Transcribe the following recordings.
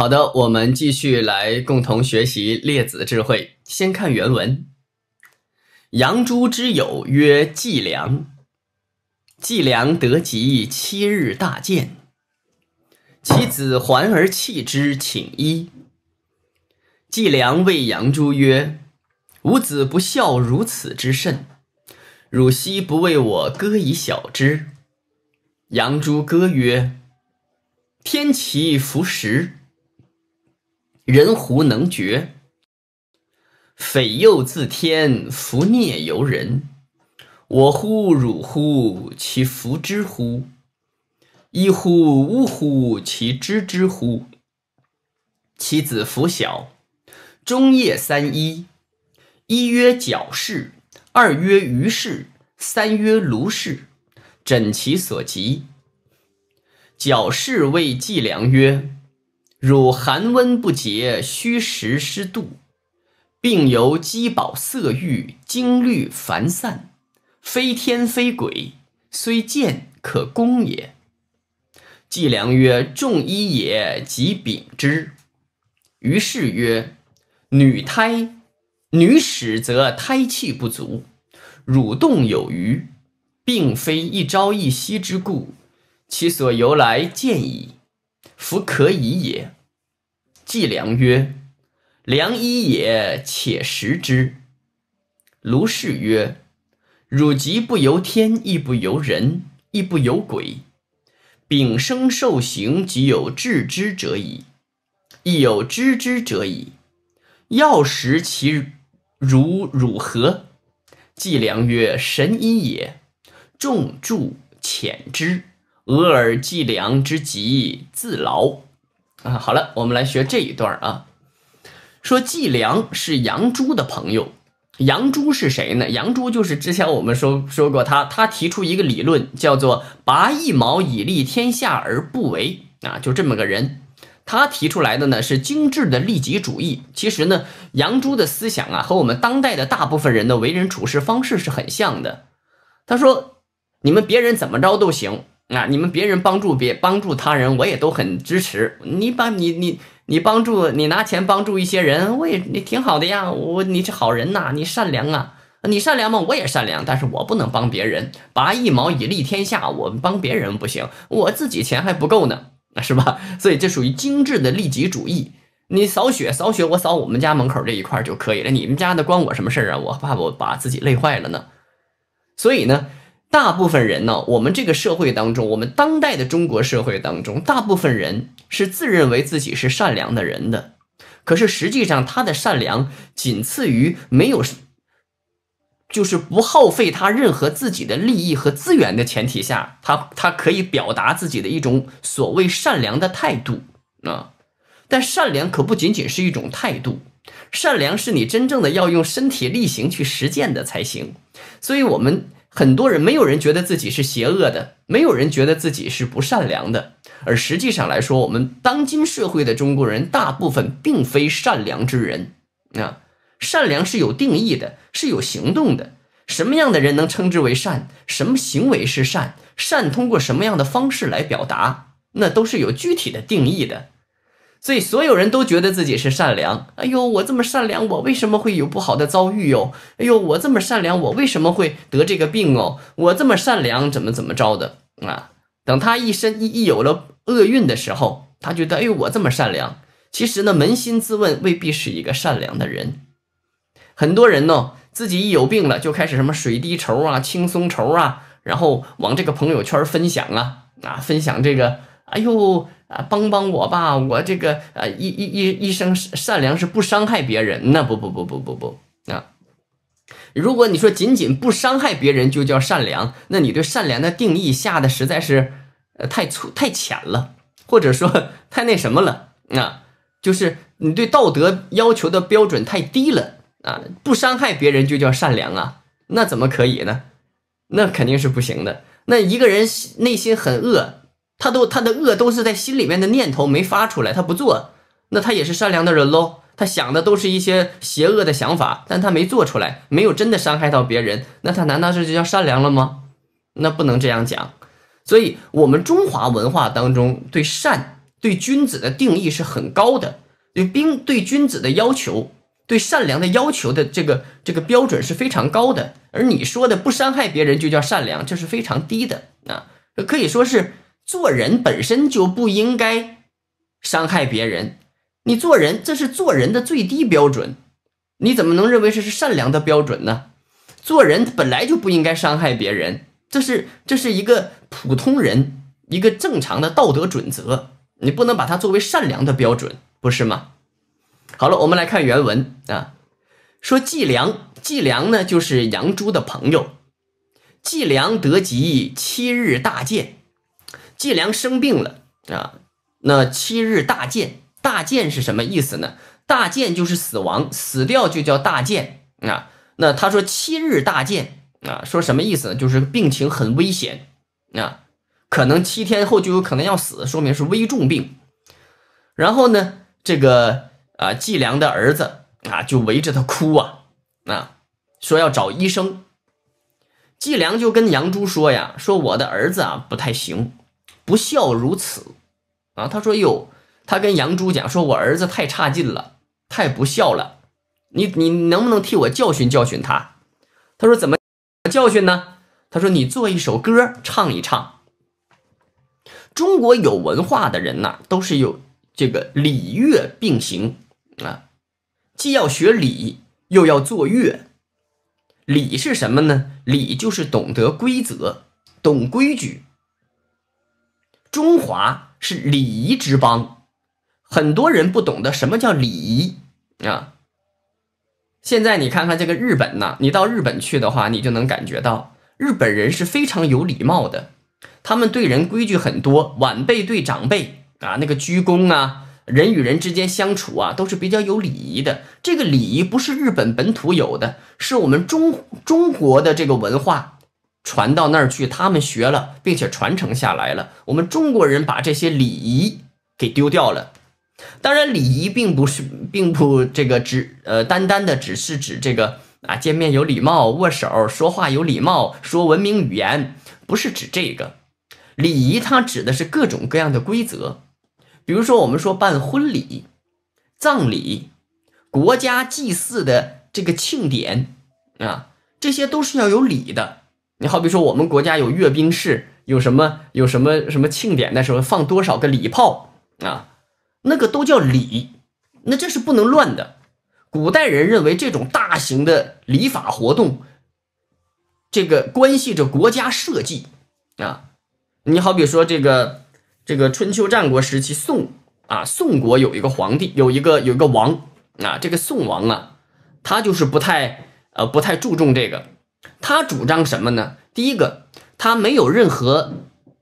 好的，我们继续来共同学习《列子》智慧。先看原文：杨朱之友曰季梁，季梁得疾七日大见，其子环而弃之，请医。季梁谓杨朱曰：“吾子不孝如此之甚，汝昔不为我歌以小之？”杨朱歌曰：“天其弗食。”人胡能绝？匪佑自天，福孽由人。我乎汝乎？其福之乎？一乎吾乎？其知之乎？其子弗小，终夜三一，一曰矫氏，二曰于氏，三曰卢氏，枕其所及。矫氏谓季良曰。汝寒温不节，虚实失度，病由饥饱色欲，精虑烦散，非天非鬼，虽见可攻也。季良曰：“众医也，即禀之。”于是曰：“女胎女始，则胎气不足，乳动有余，并非一朝一夕之故，其所由来见矣。”夫可以也。季良曰：“良医也，且食之。”卢氏曰：“汝疾不由天，亦不由人，亦不由鬼。丙生受形，即有知之者矣，亦有知之者矣。要食其如汝何？”季良曰：“神医也，众助遣之。”俄而计良之极，自劳啊！好了，我们来学这一段啊。说季良是杨朱的朋友。杨朱是谁呢？杨朱就是之前我们说说过他，他提出一个理论，叫做“拔一毛以利天下而不为”啊，就这么个人。他提出来的呢是精致的利己主义。其实呢，杨朱的思想啊，和我们当代的大部分人的为人处事方式是很像的。他说：“你们别人怎么着都行。”啊！你们别人帮助别帮助他人，我也都很支持。你把你你你帮助你拿钱帮助一些人，我也你挺好的呀。我你是好人呐，你善良啊，你善良吗？我也善良，但是我不能帮别人。拔一毛以利天下，我帮别人不行，我自己钱还不够呢，是吧？所以这属于精致的利己主义。你扫雪扫雪，我扫我们家门口这一块就可以了。你们家的关我什么事儿啊？我怕我把自己累坏了呢。所以呢？大部分人呢，我们这个社会当中，我们当代的中国社会当中，大部分人是自认为自己是善良的人的，可是实际上他的善良仅次于没有，就是不耗费他任何自己的利益和资源的前提下，他他可以表达自己的一种所谓善良的态度啊。但善良可不仅仅是一种态度，善良是你真正的要用身体力行去实践的才行。所以，我们。很多人，没有人觉得自己是邪恶的，没有人觉得自己是不善良的。而实际上来说，我们当今社会的中国人大部分并非善良之人。啊，善良是有定义的，是有行动的。什么样的人能称之为善？什么行为是善？善通过什么样的方式来表达？那都是有具体的定义的。所以，所有人都觉得自己是善良。哎呦，我这么善良，我为什么会有不好的遭遇哟？哎呦，我这么善良，我为什么会得这个病哦？我这么善良，怎么怎么着的啊？等他一身一一有了厄运的时候，他觉得哎，我这么善良，其实呢，扪心自问，未必是一个善良的人。很多人呢，自己一有病了，就开始什么水滴筹啊、轻松筹啊，然后往这个朋友圈分享啊啊，分享这个，哎呦。啊，帮帮我吧！我这个呃，一一一一生善良是不伤害别人那不不不不不不啊！如果你说仅仅不伤害别人就叫善良，那你对善良的定义下的实在是呃太粗太浅了，或者说太那什么了啊！就是你对道德要求的标准太低了啊！不伤害别人就叫善良啊？那怎么可以呢？那肯定是不行的。那一个人内心很恶。他都他的恶都是在心里面的念头没发出来，他不做，那他也是善良的人喽。他想的都是一些邪恶的想法，但他没做出来，没有真的伤害到别人，那他难道这就叫善良了吗？那不能这样讲。所以，我们中华文化当中对善、对君子的定义是很高的，对兵、对君子的要求、对善良的要求的这个这个标准是非常高的。而你说的不伤害别人就叫善良，这是非常低的啊，可以说是。做人本身就不应该伤害别人，你做人这是做人的最低标准，你怎么能认为这是善良的标准呢？做人本来就不应该伤害别人，这是这是一个普通人一个正常的道德准则，你不能把它作为善良的标准，不是吗？好了，我们来看原文啊，说季良，季良呢就是杨朱的朋友，季良得疾七日大见。季良生病了啊，那七日大见，大见是什么意思呢？大见就是死亡，死掉就叫大见啊。那他说七日大见啊，说什么意思呢？就是病情很危险啊，可能七天后就有可能要死，说明是危重病。然后呢，这个啊，季良的儿子啊，就围着他哭啊啊，说要找医生。季良就跟杨朱说呀，说我的儿子啊，不太行。不孝如此，啊！他说：“哟，他跟杨朱讲说，我儿子太差劲了，太不孝了。你你能不能替我教训教训他？”他说：“怎么教训呢？”他说：“你做一首歌，唱一唱。中国有文化的人呐，都是有这个礼乐并行啊，既要学礼，又要做乐。礼是什么呢？礼就是懂得规则，懂规矩。”中华是礼仪之邦，很多人不懂得什么叫礼仪啊。现在你看看这个日本呢，你到日本去的话，你就能感觉到日本人是非常有礼貌的，他们对人规矩很多，晚辈对长辈啊那个鞠躬啊，人与人之间相处啊都是比较有礼仪的。这个礼仪不是日本本土有的，是我们中中国的这个文化。传到那儿去，他们学了，并且传承下来了。我们中国人把这些礼仪给丢掉了。当然，礼仪并不是，并不这个指呃，单单的只是指这个啊，见面有礼貌，握手说话有礼貌，说文明语言，不是指这个。礼仪它指的是各种各样的规则，比如说我们说办婚礼、葬礼、国家祭祀的这个庆典啊，这些都是要有礼的。你好比说，我们国家有阅兵式，有什么有什么什么庆典的时候，放多少个礼炮啊？那个都叫礼，那这是不能乱的。古代人认为，这种大型的礼法活动，这个关系着国家社稷啊。你好比说，这个这个春秋战国时期，宋啊，宋国有一个皇帝，有一个有一个王啊，这个宋王啊，他就是不太呃不太注重这个。他主张什么呢？第一个，他没有任何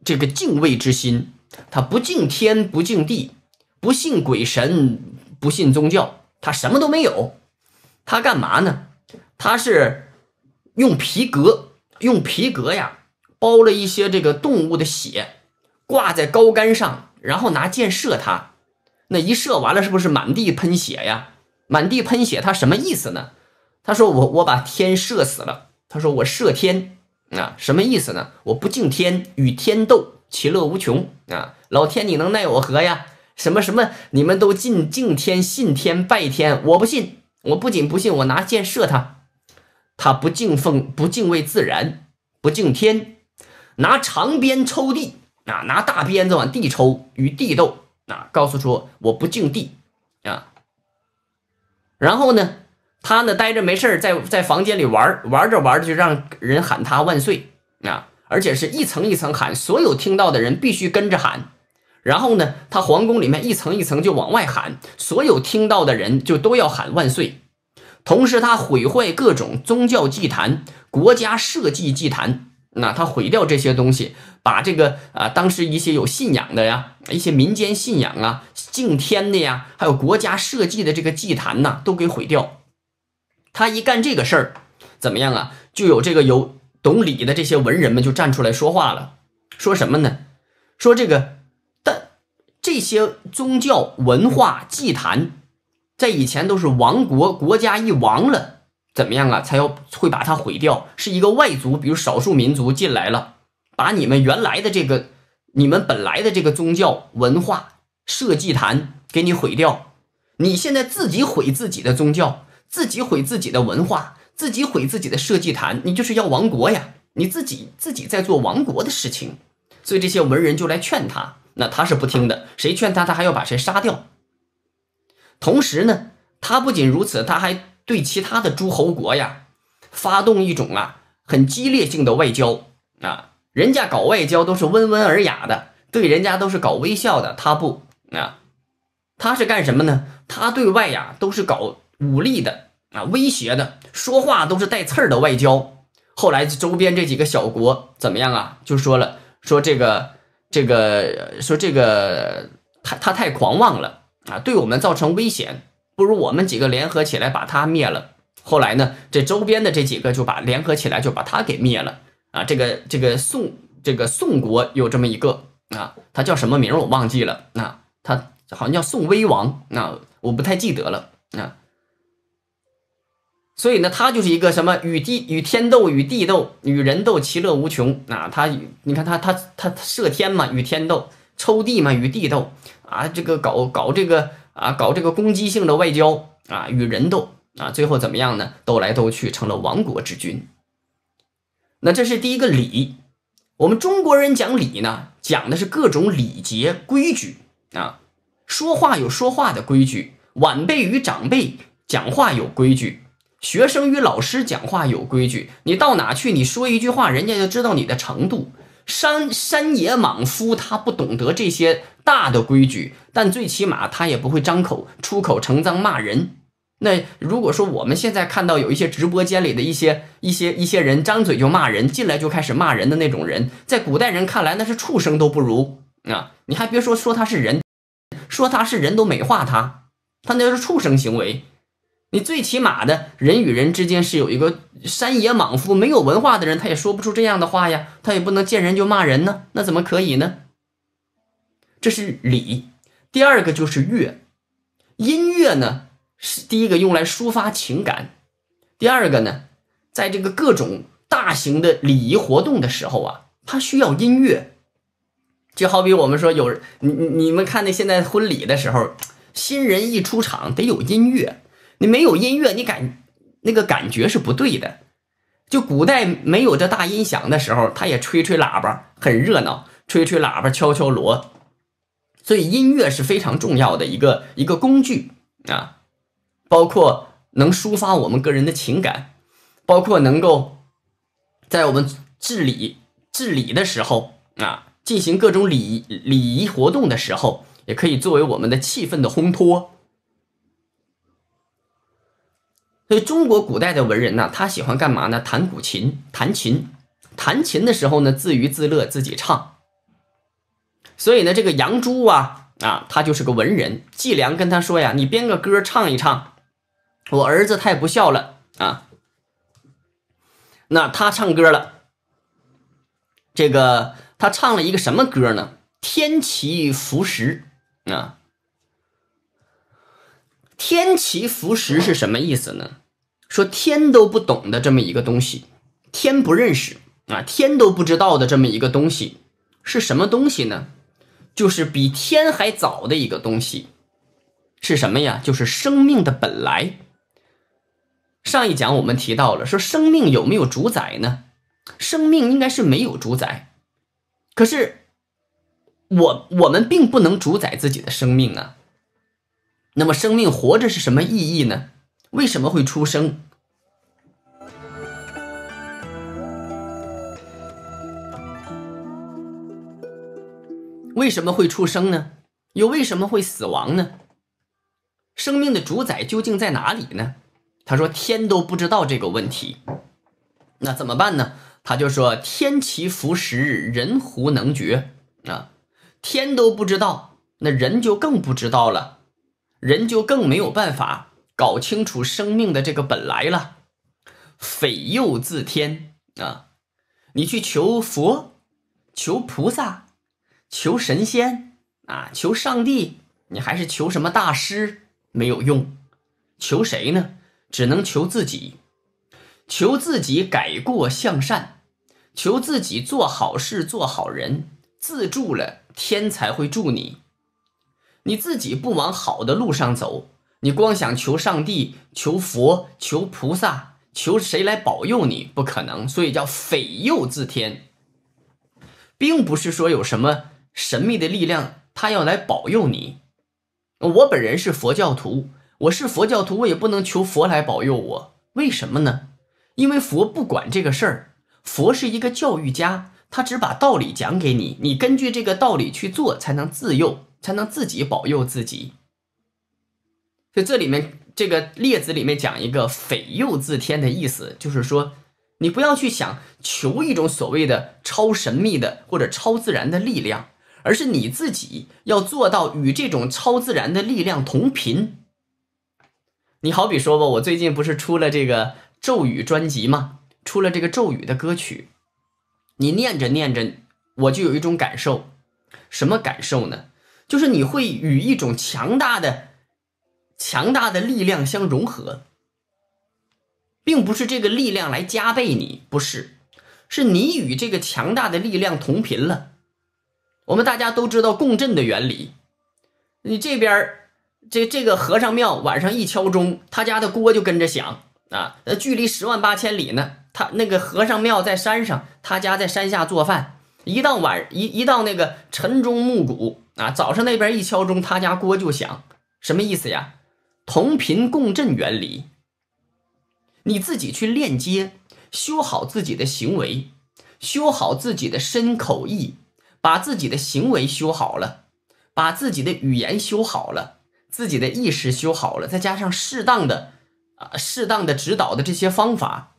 这个敬畏之心，他不敬天，不敬地，不信鬼神，不信宗教，他什么都没有。他干嘛呢？他是用皮革，用皮革呀，包了一些这个动物的血，挂在高杆上，然后拿箭射它。那一射完了，是不是满地喷血呀？满地喷血，他什么意思呢？他说我我把天射死了。他说：“我射天啊，什么意思呢？我不敬天，与天斗，其乐无穷啊！老天，你能奈我何呀？什么什么，你们都敬敬天、信天、拜天，我不信，我不仅不信，我拿箭射他。他不敬奉，不敬畏自然，不敬天，拿长鞭抽地啊，拿大鞭子往地抽，与地斗啊。告诉说，我不敬地啊。然后呢？”他呢，呆着没事在在房间里玩玩着玩着就让人喊他万岁啊！而且是一层一层喊，所有听到的人必须跟着喊。然后呢，他皇宫里面一层一层就往外喊，所有听到的人就都要喊万岁。同时，他毁坏各种宗教祭坛、国家社稷祭坛。那他毁掉这些东西，把这个啊，当时一些有信仰的呀，一些民间信仰啊，敬天的呀，还有国家社稷的这个祭坛呐，都给毁掉。他一干这个事儿，怎么样啊？就有这个有懂礼的这些文人们就站出来说话了，说什么呢？说这个，但这些宗教文化祭坛，在以前都是亡国国家一亡了，怎么样啊？才要会把它毁掉？是一个外族，比如少数民族进来了，把你们原来的这个、你们本来的这个宗教文化设祭坛给你毁掉，你现在自己毁自己的宗教。自己毁自己的文化，自己毁自己的社稷坛，你就是要亡国呀！你自己自己在做亡国的事情，所以这些文人就来劝他，那他是不听的，谁劝他，他还要把谁杀掉。同时呢，他不仅如此，他还对其他的诸侯国呀，发动一种啊很激烈性的外交啊，人家搞外交都是温文尔雅的，对人家都是搞微笑的，他不啊，他是干什么呢？他对外呀都是搞。武力的啊，威胁的，说话都是带刺儿的外交。后来周边这几个小国怎么样啊？就说了，说这个，这个，说这个，他他太狂妄了啊，对我们造成危险，不如我们几个联合起来把他灭了。后来呢，这周边的这几个就把联合起来就把他给灭了啊。这个这个宋这个宋国有这么一个啊，他叫什么名儿我忘记了。啊，他好像叫宋威王，那我不太记得了。啊。所以呢，他就是一个什么与地与天斗，与地斗，与人斗，其乐无穷啊！他，你看他，他他射天嘛，与天斗；抽地嘛，与地斗啊！这个搞搞这个啊，搞这个攻击性的外交啊，与人斗啊！最后怎么样呢？斗来斗去，成了亡国之君。那这是第一个礼。我们中国人讲礼呢，讲的是各种礼节规矩啊。说话有说话的规矩，晚辈与长辈讲话有规矩。学生与老师讲话有规矩，你到哪去，你说一句话，人家就知道你的程度。山山野莽夫，他不懂得这些大的规矩，但最起码他也不会张口出口成脏骂人。那如果说我们现在看到有一些直播间里的一些一些一些人张嘴就骂人，进来就开始骂人的那种人，在古代人看来那是畜生都不如啊！你还别说说他是人，说他是人都美化他，他那是畜生行为。你最起码的人与人之间是有一个山野莽夫，没有文化的人，他也说不出这样的话呀，他也不能见人就骂人呢，那怎么可以呢？这是礼。第二个就是乐，音乐呢是第一个用来抒发情感，第二个呢，在这个各种大型的礼仪活动的时候啊，它需要音乐。就好比我们说有你你你们看那现在婚礼的时候，新人一出场得有音乐。你没有音乐，你感那个感觉是不对的。就古代没有这大音响的时候，他也吹吹喇叭，很热闹，吹吹喇叭，敲敲锣，所以音乐是非常重要的一个一个工具啊，包括能抒发我们个人的情感，包括能够在我们治理治理的时候啊，进行各种礼礼仪活动的时候，也可以作为我们的气氛的烘托。所以中国古代的文人呢，他喜欢干嘛呢？弹古琴，弹琴，弹琴的时候呢，自娱自乐，自己唱。所以呢，这个杨朱啊，啊，他就是个文人。季梁跟他说呀：“你编个歌，唱一唱。我儿子他也不孝了啊。”那他唱歌了。这个他唱了一个什么歌呢？“天齐浮石啊，“天齐浮石是什么意思呢？说天都不懂的这么一个东西，天不认识啊，天都不知道的这么一个东西是什么东西呢？就是比天还早的一个东西是什么呀？就是生命的本来。上一讲我们提到了，说生命有没有主宰呢？生命应该是没有主宰。可是我我们并不能主宰自己的生命啊。那么生命活着是什么意义呢？为什么会出生？为什么会出生呢？又为什么会死亡呢？生命的主宰究竟在哪里呢？他说：“天都不知道这个问题，那怎么办呢？”他就说：“天其福时，人胡能决？”啊，天都不知道，那人就更不知道了，人就更没有办法。搞清楚生命的这个本来了，匪佑自天啊！你去求佛、求菩萨、求神仙啊、求上帝，你还是求什么大师没有用？求谁呢？只能求自己，求自己改过向善，求自己做好事、做好人，自助了天才会助你。你自己不往好的路上走。你光想求上帝、求佛、求菩萨、求谁来保佑你，不可能，所以叫“匪佑自天”。并不是说有什么神秘的力量，他要来保佑你。我本人是佛教徒，我是佛教徒，我也不能求佛来保佑我。为什么呢？因为佛不管这个事儿。佛是一个教育家，他只把道理讲给你，你根据这个道理去做，才能自佑，才能自己保佑自己。就这里面，这个《列子》里面讲一个“匪佑自天”的意思，就是说，你不要去想求一种所谓的超神秘的或者超自然的力量，而是你自己要做到与这种超自然的力量同频。你好比说吧，我最近不是出了这个咒语专辑吗？出了这个咒语的歌曲，你念着念着，我就有一种感受，什么感受呢？就是你会与一种强大的。强大的力量相融合，并不是这个力量来加倍你，不是，是你与这个强大的力量同频了。我们大家都知道共振的原理，你这边这这个和尚庙晚上一敲钟，他家的锅就跟着响啊。距离十万八千里呢，他那个和尚庙在山上，他家在山下做饭。一到晚一一到那个晨钟暮鼓啊，早上那边一敲钟，他家锅就响，什么意思呀？同频共振原理，你自己去链接，修好自己的行为，修好自己的身口意，把自己的行为修好了，把自己的语言修好了，自己的意识修好了，再加上适当的，啊，适当的指导的这些方法，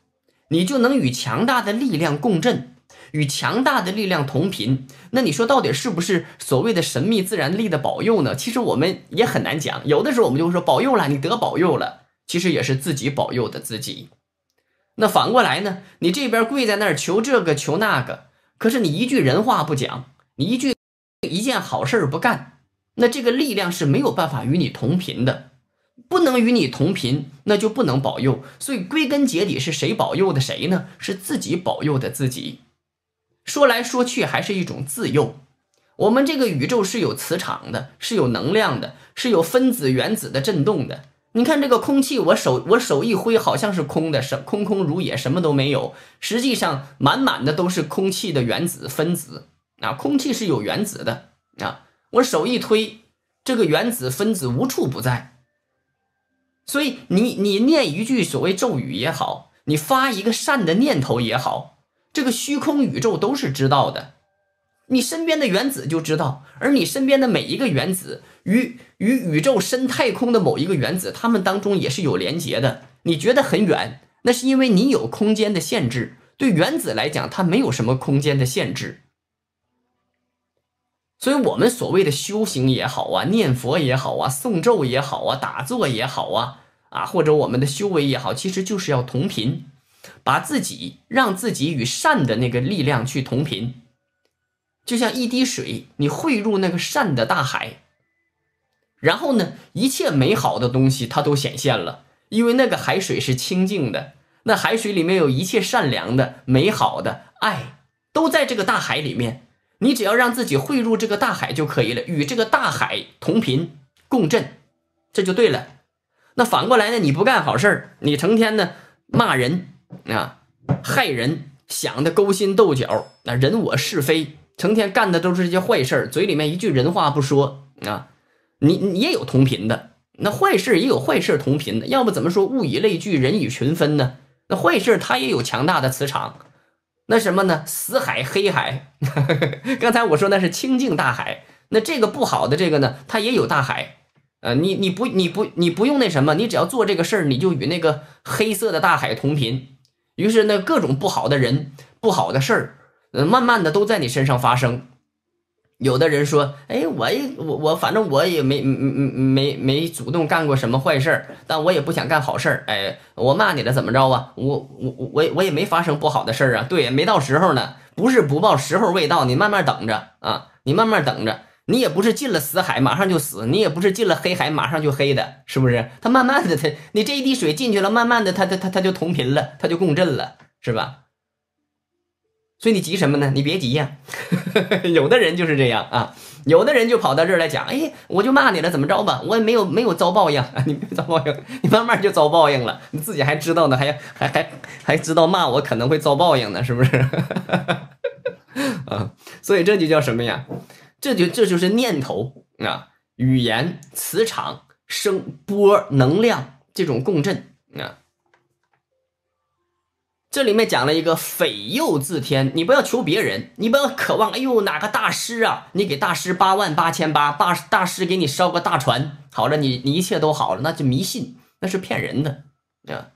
你就能与强大的力量共振。与强大的力量同频，那你说到底是不是所谓的神秘自然力的保佑呢？其实我们也很难讲。有的时候我们就会说保佑了，你得保佑了，其实也是自己保佑的自己。那反过来呢？你这边跪在那儿求这个求那个，可是你一句人话不讲，你一句一件好事不干，那这个力量是没有办法与你同频的，不能与你同频，那就不能保佑。所以归根结底是谁保佑的谁呢？是自己保佑的自己。说来说去还是一种自诱。我们这个宇宙是有磁场的，是有能量的，是有分子原子的震动的。你看这个空气，我手我手一挥，好像是空的，什空空如也，什么都没有。实际上满满的都是空气的原子分子。啊，空气是有原子的啊。我手一推，这个原子分子无处不在。所以你你念一句所谓咒语也好，你发一个善的念头也好。这个虚空宇宙都是知道的，你身边的原子就知道，而你身边的每一个原子与与宇宙深太空的某一个原子，它们当中也是有连结的。你觉得很远，那是因为你有空间的限制，对原子来讲，它没有什么空间的限制。所以，我们所谓的修行也好啊，念佛也好啊，诵咒也好啊，打坐也好啊，啊，或者我们的修为也好，其实就是要同频。把自己让自己与善的那个力量去同频，就像一滴水，你汇入那个善的大海。然后呢，一切美好的东西它都显现了，因为那个海水是清净的。那海水里面有一切善良的、美好的爱，都在这个大海里面。你只要让自己汇入这个大海就可以了，与这个大海同频共振，这就对了。那反过来呢？你不干好事儿，你成天呢骂人。啊，害人想的勾心斗角，那人我是非，成天干的都是些坏事儿，嘴里面一句人话不说啊，你你也有同频的，那坏事也有坏事同频的，要不怎么说物以类聚，人以群分呢？那坏事他也有强大的磁场，那什么呢？死海、黑海，刚才我说那是清净大海，那这个不好的这个呢，它也有大海，呃，你你不你不你不用那什么，你只要做这个事儿，你就与那个黑色的大海同频。于是呢，各种不好的人、不好的事儿，慢慢的都在你身上发生。有的人说，哎，我也我我，反正我也没没没主动干过什么坏事儿，但我也不想干好事儿。哎，我骂你了，怎么着啊？我我我我我也没发生不好的事儿啊，对，没到时候呢，不是不报，时候未到，你慢慢等着啊，你慢慢等着。你也不是进了死海马上就死，你也不是进了黑海马上就黑的，是不是？它慢慢的，它你这一滴水进去了，慢慢的，它它它它就同频了，它就共振了，是吧？所以你急什么呢？你别急呀。有的人就是这样啊，有的人就跑到这儿来讲，哎，我就骂你了，怎么着吧？我也没有没有遭报应啊，你没遭报应，你慢慢就遭报应了，你自己还知道呢，还还还还知道骂我可能会遭报应呢，是不是？啊，所以这就叫什么呀？这就这就是念头啊，语言、磁场、声波、能量这种共振啊。这里面讲了一个“匪佑自天”，你不要求别人，你不要渴望。哎呦，哪个大师啊？你给大师八万八千八，大大师给你烧个大船，好了，你你一切都好了，那就迷信，那是骗人的啊。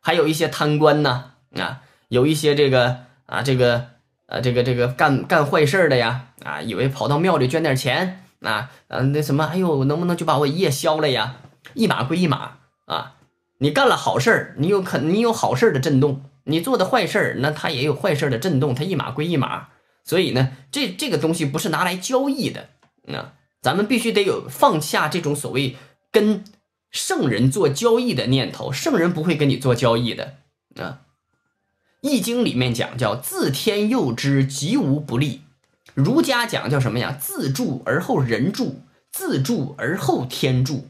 还有一些贪官呢啊，有一些这个啊这个。呃，这个这个干干坏事的呀，啊，以为跑到庙里捐点钱啊，那什么，哎呦，能不能就把我业消了呀？一码归一码啊！你干了好事儿，你有肯你有好事儿的震动，你做的坏事儿，那他也有坏事儿的震动，他一码归一码。所以呢，这这个东西不是拿来交易的啊，咱们必须得有放下这种所谓跟圣人做交易的念头，圣人不会跟你做交易的啊。易经里面讲叫“自天佑之，吉无不利”。儒家讲叫什么呀？自助而后人助，自助而后天助。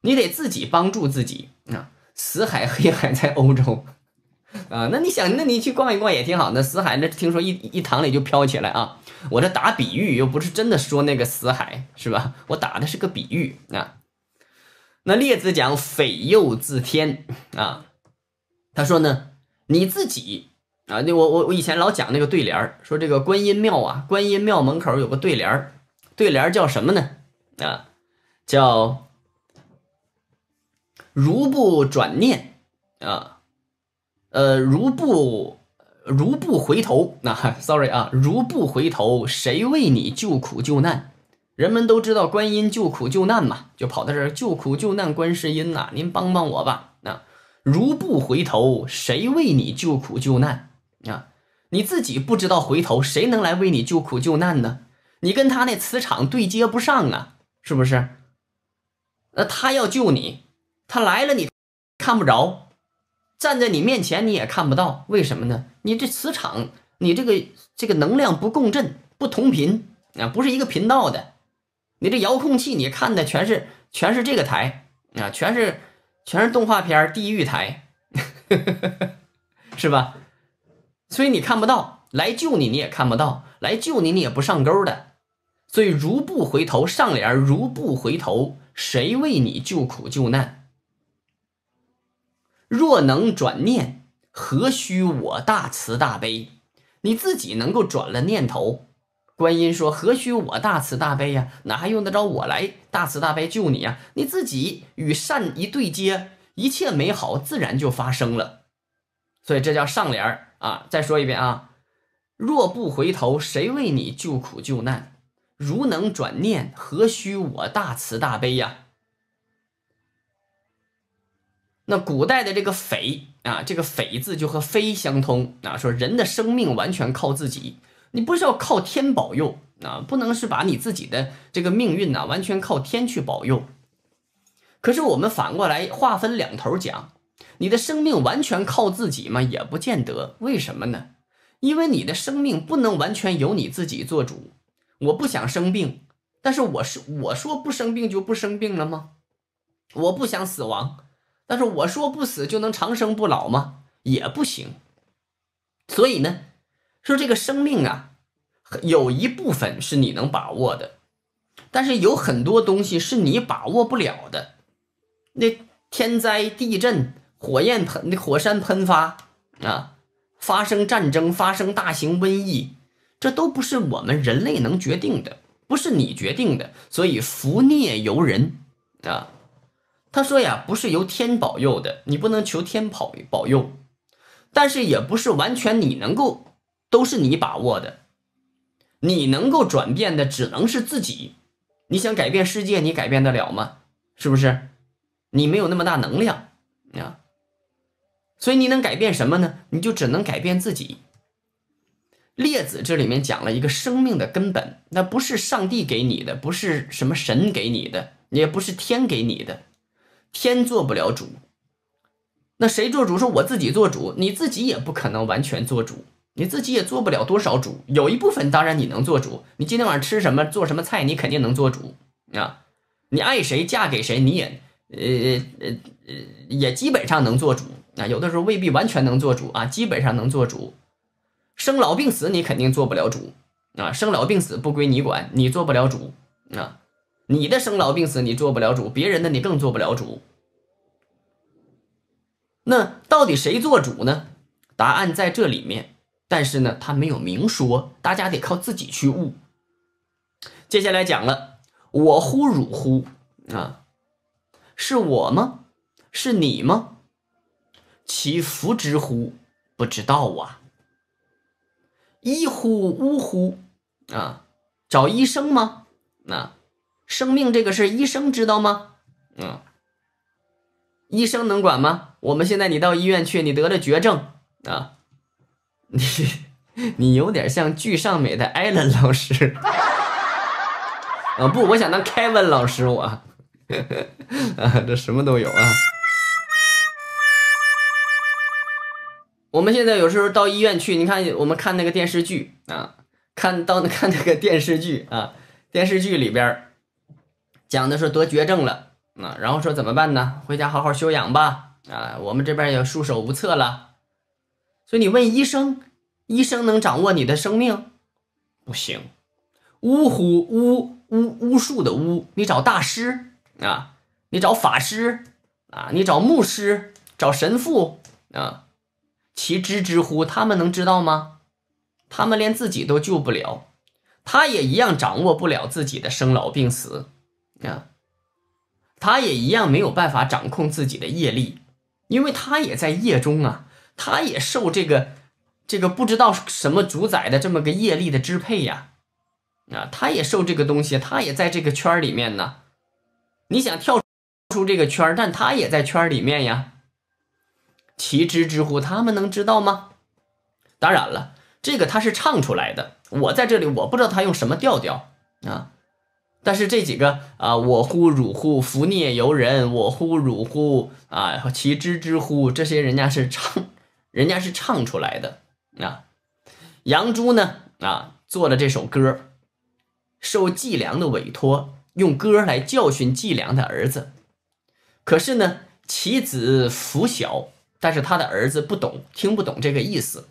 你得自己帮助自己啊！死海、黑海在欧洲啊，那你想，那你去逛一逛也挺好。那死海，那听说一一堂里就飘起来啊。我这打比喻，又不是真的说那个死海是吧？我打的是个比喻啊。那列子讲“匪佑自天”啊，他说呢？你自己啊，那我我我以前老讲那个对联儿，说这个观音庙啊，观音庙门口有个对联儿，对联儿叫什么呢？啊，叫如不转念啊，呃，如不如不回头。那 sorry 啊，如不回头，谁为你救苦救难？人们都知道观音救苦救难嘛，就跑到这儿救苦救难，观世音呐，您帮帮我吧，那。如不回头，谁为你救苦救难啊？你自己不知道回头，谁能来为你救苦救难呢？你跟他那磁场对接不上啊，是不是？那他要救你，他来了你看不着，站在你面前你也看不到，为什么呢？你这磁场，你这个这个能量不共振，不同频啊，不是一个频道的。你这遥控器你看的全是全是这个台啊，全是。全是动画片地狱台，是吧？所以你看不到来救你，你也看不到来救你，你也不上钩的。所以如不回头上联，如不回头，谁为你救苦救难？若能转念，何须我大慈大悲？你自己能够转了念头。观音说：“何须我大慈大悲呀？哪还用得着我来大慈大悲救你呀？你自己与善一对接，一切美好自然就发生了。所以这叫上联儿啊。再说一遍啊：若不回头，谁为你救苦救难？如能转念，何须我大慈大悲呀？那古代的这个‘匪’啊，这个‘匪’字就和‘非’相通啊。说人的生命完全靠自己。”你不是要靠天保佑啊？不能是把你自己的这个命运呢，完全靠天去保佑。可是我们反过来，划分两头讲，你的生命完全靠自己吗？也不见得。为什么呢？因为你的生命不能完全由你自己做主。我不想生病，但是我是我说不生病就不生病了吗？我不想死亡，但是我说不死就能长生不老吗？也不行。所以呢？说这个生命啊，有一部分是你能把握的，但是有很多东西是你把握不了的。那天灾地震、火焰喷、火山喷发啊，发生战争、发生大型瘟疫，这都不是我们人类能决定的，不是你决定的。所以福孽由人啊。他说呀，不是由天保佑的，你不能求天保保佑，但是也不是完全你能够。都是你把握的，你能够转变的只能是自己。你想改变世界，你改变得了吗？是不是？你没有那么大能量啊，所以你能改变什么呢？你就只能改变自己。列子这里面讲了一个生命的根本，那不是上帝给你的，不是什么神给你的，也不是天给你的，天做不了主。那谁做主？说我自己做主，你自己也不可能完全做主。你自己也做不了多少主，有一部分当然你能做主。你今天晚上吃什么，做什么菜，你肯定能做主啊。你爱谁嫁给谁，你也呃呃呃也基本上能做主。啊。有的时候未必完全能做主啊，基本上能做主。生老病死你肯定做不了主啊，生老病死不归你管，你做不了主啊。你的生老病死你做不了主，别人的你更做不了主。那到底谁做主呢？答案在这里面。但是呢，他没有明说，大家得靠自己去悟。接下来讲了，我乎汝乎啊？是我吗？是你吗？其福之乎？不知道啊。医乎呜乎啊？找医生吗？那生命这个事，医生知道吗？嗯，医生能管吗？我们现在你到医院去，你得了绝症啊。你 你有点像剧尚美的艾伦 老师，啊不，我想当凯文老师，我 啊这什么都有啊。我们现在有时候到医院去，你看我们看那个电视剧啊，看到看那个电视剧啊，电视剧里边讲的是得绝症了啊，然后说怎么办呢？回家好好休养吧啊，我们这边也束手无策了。所以你问医生，医生能掌握你的生命？不行。巫呼巫巫巫术的巫，你找大师啊，你找法师啊，你找牧师，找神父啊，其知之乎？他们能知道吗？他们连自己都救不了，他也一样掌握不了自己的生老病死啊，他也一样没有办法掌控自己的业力，因为他也在业中啊。他也受这个这个不知道什么主宰的这么个业力的支配呀，啊，他也受这个东西，他也在这个圈里面呢。你想跳出这个圈但他也在圈里面呀。其知之乎，他们能知道吗？当然了，这个他是唱出来的。我在这里，我不知道他用什么调调啊。但是这几个啊，我乎汝乎，福孽由人，我乎汝乎啊，其知之乎，这些人家是唱。人家是唱出来的啊，杨朱呢啊做了这首歌，受季梁的委托，用歌来教训季梁的儿子。可是呢，其子拂晓，但是他的儿子不懂，听不懂这个意思。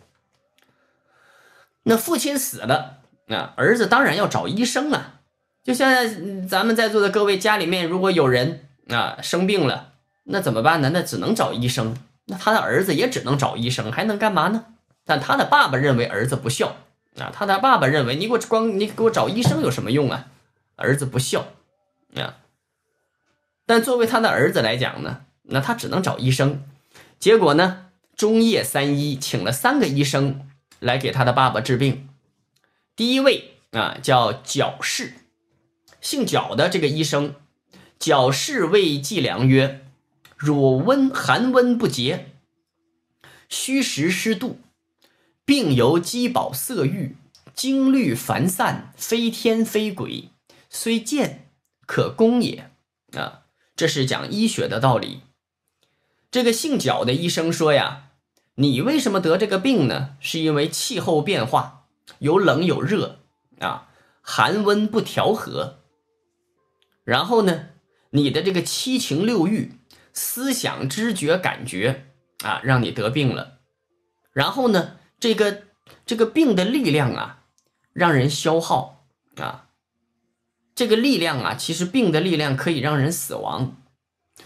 那父亲死了啊，儿子当然要找医生啊。就像咱们在座的各位家里面，如果有人啊生病了，那怎么办呢？那只能找医生。那他的儿子也只能找医生，还能干嘛呢？但他的爸爸认为儿子不孝啊。他的爸爸认为，你给我光，你给我找医生有什么用啊？儿子不孝啊。但作为他的儿子来讲呢，那他只能找医生。结果呢，中叶三医请了三个医生来给他的爸爸治病。第一位啊，叫矫氏，姓矫的这个医生，矫氏谓季良曰。乳温寒温不结，虚实失度，病由饥饱色欲，精虑繁散，非天非鬼，虽见可攻也。啊，这是讲医学的道理。这个姓角的医生说呀：“你为什么得这个病呢？是因为气候变化有冷有热啊，寒温不调和。然后呢，你的这个七情六欲。”思想、知觉、感觉啊，让你得病了，然后呢，这个这个病的力量啊，让人消耗啊，这个力量啊，其实病的力量可以让人死亡。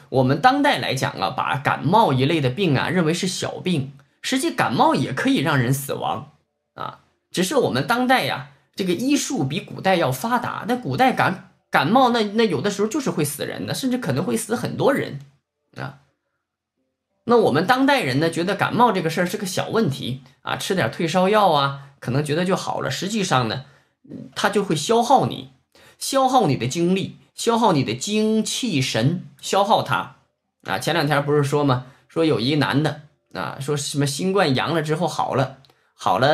我们当代来讲啊，把感冒一类的病啊，认为是小病，实际感冒也可以让人死亡啊，只是我们当代呀，这个医术比古代要发达，那古代感感冒那那有的时候就是会死人的，甚至可能会死很多人。啊，那我们当代人呢，觉得感冒这个事儿是个小问题啊，吃点退烧药啊，可能觉得就好了。实际上呢，它就会消耗你，消耗你的精力，消耗你的精气神，消耗它。啊，前两天不是说吗？说有一男的啊，说什么新冠阳了之后好了，好了，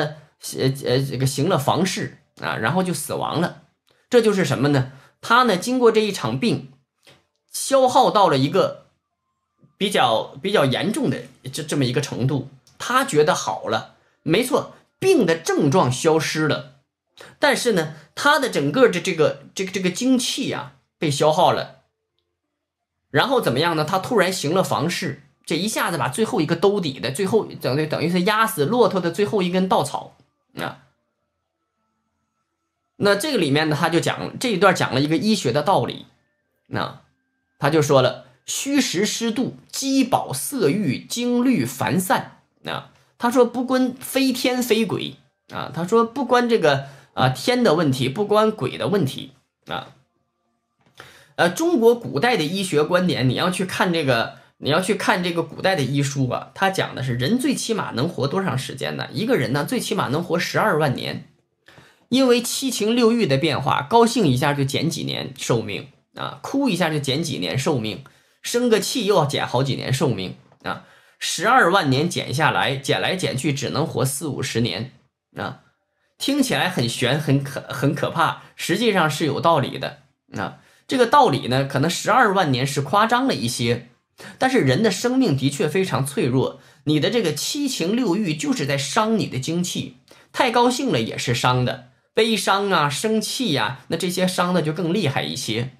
呃呃，这个行了房事啊，然后就死亡了。这就是什么呢？他呢，经过这一场病，消耗到了一个。比较比较严重的这这么一个程度，他觉得好了，没错，病的症状消失了，但是呢，他的整个的这个这个这个精气呀被消耗了，然后怎么样呢？他突然行了房事，这一下子把最后一个兜底的最后等于等于是压死骆驼的最后一根稻草啊。那这个里面呢，他就讲这一段讲了一个医学的道理，那他就说了。虚实失度，饥饱色欲，精虑烦散。啊，他说不关非天非鬼啊，他说不关这个啊天的问题，不关鬼的问题啊。呃，中国古代的医学观点，你要去看这个，你要去看这个古代的医书吧。他讲的是人最起码能活多长时间呢？一个人呢，最起码能活十二万年，因为七情六欲的变化，高兴一下就减几年寿命啊，哭一下就减几年寿命。生个气又要减好几年寿命啊！十二万年减下来，减来减去只能活四五十年啊！听起来很悬、很可、很可怕，实际上是有道理的啊！这个道理呢，可能十二万年是夸张了一些，但是人的生命的确非常脆弱。你的这个七情六欲就是在伤你的精气，太高兴了也是伤的，悲伤啊、生气呀，那这些伤的就更厉害一些。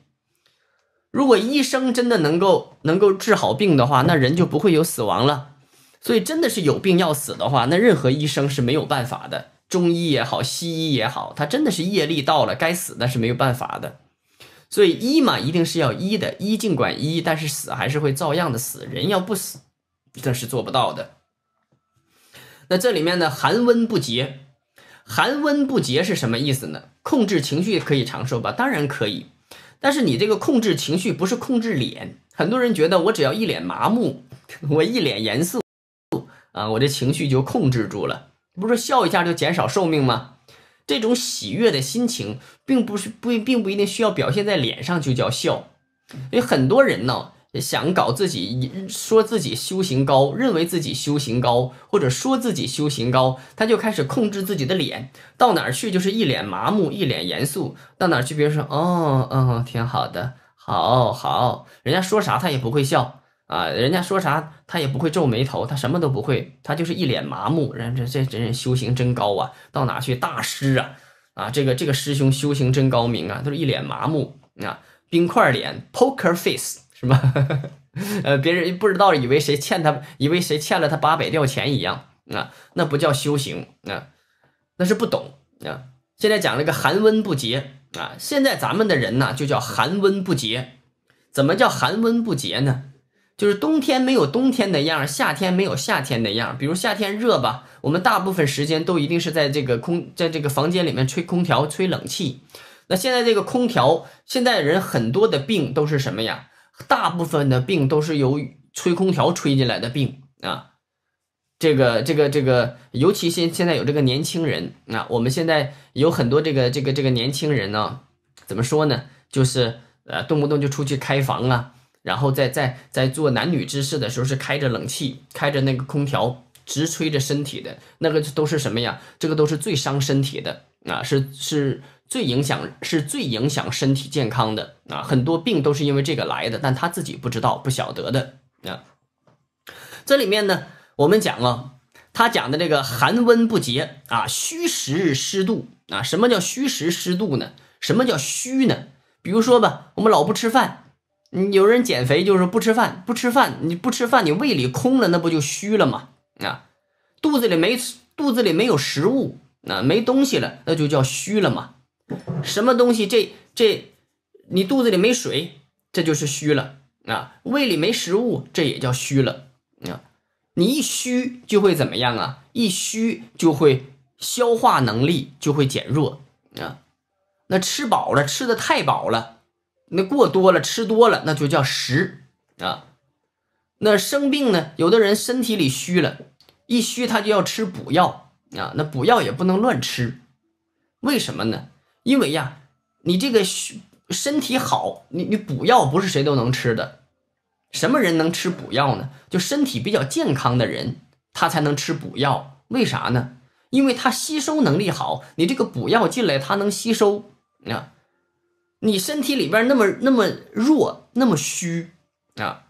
如果医生真的能够能够治好病的话，那人就不会有死亡了。所以真的是有病要死的话，那任何医生是没有办法的，中医也好，西医也好，他真的是业力到了该死，那是没有办法的。所以医嘛，一定是要医的，医尽管医，但是死还是会照样的死。人要不死，这是做不到的。那这里面呢，寒温不节，寒温不节是什么意思呢？控制情绪可以长寿吧？当然可以。但是你这个控制情绪不是控制脸，很多人觉得我只要一脸麻木，我一脸严肃啊，我这情绪就控制住了。不是笑一下就减少寿命吗？这种喜悦的心情并不是不并不一定需要表现在脸上就叫笑，因为很多人呢。想搞自己，说自己修行高，认为自己修行高，或者说自己修行高，他就开始控制自己的脸，到哪儿去就是一脸麻木，一脸严肃。到哪儿去，别人说，哦，嗯，挺好的，好，好，人家说啥他也不会笑啊，人家说啥他也不会皱眉头，他什么都不会，他就是一脸麻木。人这这这人修行真高啊，到哪儿去大师啊，啊，这个这个师兄修行真高明啊，都是一脸麻木啊，冰块脸，poker face。是吗？呃，别人不知道，以为谁欠他，以为谁欠了他八百吊钱一样啊，那不叫修行啊，那是不懂啊。现在讲了个寒温不节啊，现在咱们的人呢就叫寒温不节。怎么叫寒温不节呢？就是冬天没有冬天的样儿，夏天没有夏天的样儿。比如夏天热吧，我们大部分时间都一定是在这个空，在这个房间里面吹空调、吹冷气。那现在这个空调，现在人很多的病都是什么呀？大部分的病都是由吹空调吹进来的病啊，这个这个这个，尤其现现在有这个年轻人啊，我们现在有很多这个这个这个年轻人呢，怎么说呢？就是呃，动不动就出去开房啊，然后在在在做男女之事的时候是开着冷气，开着那个空调直吹着身体的，那个都是什么呀？这个都是最伤身体的啊，是是。最影响是最影响身体健康的啊，很多病都是因为这个来的，但他自己不知道不晓得的啊。这里面呢，我们讲啊，他讲的这个寒温不节啊，虚实湿度啊。什么叫虚实湿度呢？什么叫虚呢？比如说吧，我们老不吃饭，有人减肥就是不吃饭，不吃饭，你不吃饭，你胃里空了，那不就虚了吗？啊，肚子里没肚子里没有食物啊，没东西了，那就叫虚了嘛。什么东西？这这，你肚子里没水，这就是虚了啊。胃里没食物，这也叫虚了啊。你一虚就会怎么样啊？一虚就会消化能力就会减弱啊。那吃饱了，吃的太饱了，那过多了，吃多了，那就叫食啊。那生病呢？有的人身体里虚了，一虚他就要吃补药啊。那补药也不能乱吃，为什么呢？因为呀，你这个虚身体好，你你补药不是谁都能吃的。什么人能吃补药呢？就身体比较健康的人，他才能吃补药。为啥呢？因为他吸收能力好，你这个补药进来，他能吸收啊。你身体里边那么那么弱，那么虚啊，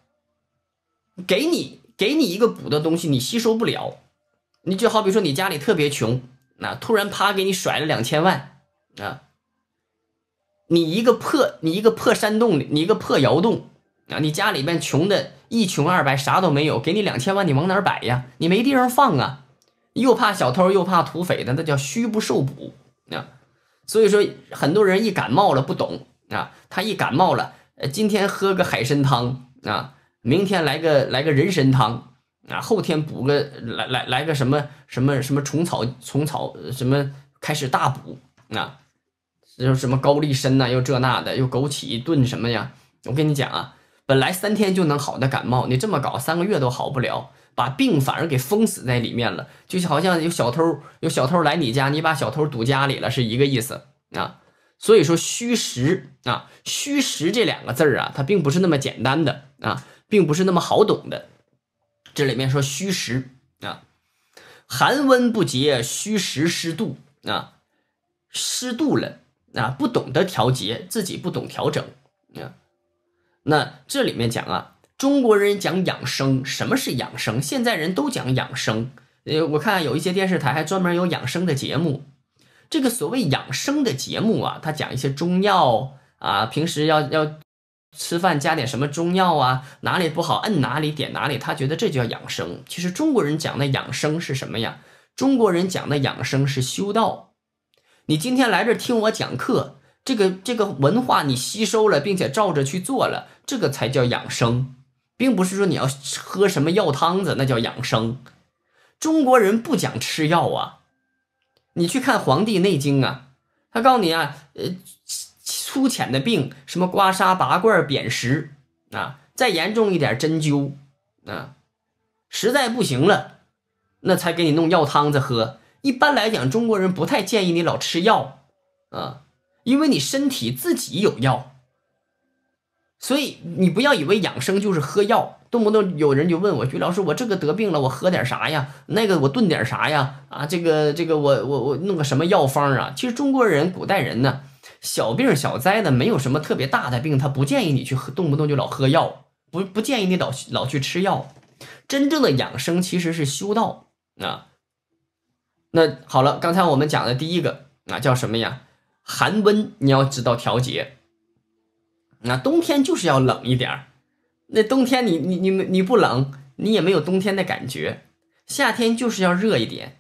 给你给你一个补的东西，你吸收不了。你就好比说，你家里特别穷，那突然啪给你甩了两千万。啊！你一个破，你一个破山洞里，你一个破窑洞啊！你家里边穷的，一穷二白，啥都没有。给你两千万，你往哪儿摆呀？你没地方放啊！又怕小偷，又怕土匪的，那叫虚不受补啊！所以说，很多人一感冒了不懂啊，他一感冒了，今天喝个海参汤啊，明天来个来个人参汤啊，后天补个来来来个什么什么什么虫草虫草什么开始大补啊！这什么高丽参呐？又这那的，又枸杞炖什么呀？我跟你讲啊，本来三天就能好的感冒，你这么搞，三个月都好不了，把病反而给封死在里面了，就好像有小偷，有小偷来你家，你把小偷堵家里了，是一个意思啊。所以说虚实啊，虚实这两个字儿啊，它并不是那么简单的啊，并不是那么好懂的。这里面说虚实啊，寒温不节，虚实湿度啊，湿度了。啊，不懂得调节，自己不懂调整啊。那这里面讲啊，中国人讲养生，什么是养生？现在人都讲养生，呃，我看有一些电视台还专门有养生的节目。这个所谓养生的节目啊，他讲一些中药啊，平时要要吃饭加点什么中药啊，哪里不好摁哪里，点哪里，他觉得这就叫养生。其实中国人讲的养生是什么呀？中国人讲的养生是修道。你今天来这听我讲课，这个这个文化你吸收了，并且照着去做了，这个才叫养生，并不是说你要喝什么药汤子，那叫养生。中国人不讲吃药啊，你去看《黄帝内经》啊，他告诉你啊，呃，粗浅的病什么刮痧、拔罐、砭石啊，再严重一点针灸啊，实在不行了，那才给你弄药汤子喝。一般来讲，中国人不太建议你老吃药，啊，因为你身体自己有药，所以你不要以为养生就是喝药。动不动有人就问我，徐老师，我这个得病了，我喝点啥呀？那个我炖点啥呀？啊，这个这个我我我弄个什么药方啊？其实中国人古代人呢，小病小灾的，没有什么特别大的病，他不建议你去喝，动不动就老喝药，不不建议你老老去吃药。真正的养生其实是修道啊。那好了，刚才我们讲的第一个啊叫什么呀？寒温你要知道调节。那冬天就是要冷一点儿，那冬天你你你你不冷，你也没有冬天的感觉。夏天就是要热一点，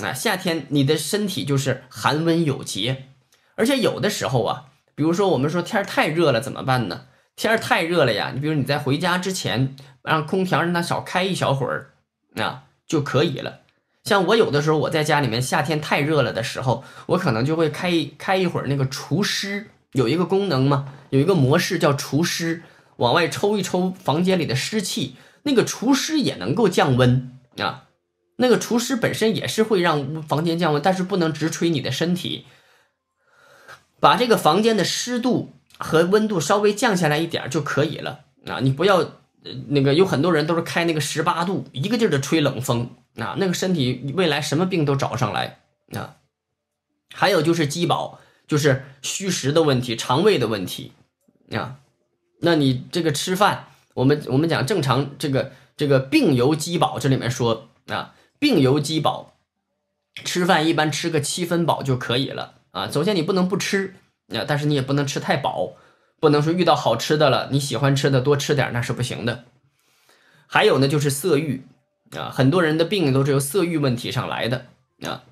啊夏天你的身体就是寒温有节，而且有的时候啊，比如说我们说天太热了怎么办呢？天太热了呀，你比如你在回家之前，让空调让它少开一小会儿，啊就可以了。像我有的时候我在家里面夏天太热了的时候，我可能就会开一开一会儿那个除湿，有一个功能嘛，有一个模式叫除湿，往外抽一抽房间里的湿气，那个除湿也能够降温啊。那个除湿本身也是会让房间降温，但是不能直吹你的身体，把这个房间的湿度和温度稍微降下来一点就可以了啊。你不要那个有很多人都是开那个十八度，一个劲儿的吹冷风。啊，那个身体未来什么病都找上来啊！还有就是饥饱，就是虚实的问题、肠胃的问题啊。那你这个吃饭，我们我们讲正常这个这个病由饥饱，这里面说啊，病由饥饱，吃饭一般吃个七分饱就可以了啊。首先你不能不吃啊，但是你也不能吃太饱，不能说遇到好吃的了，你喜欢吃的多吃点那是不行的。还有呢，就是色欲。啊，很多人的病都是由色欲问题上来的。啊，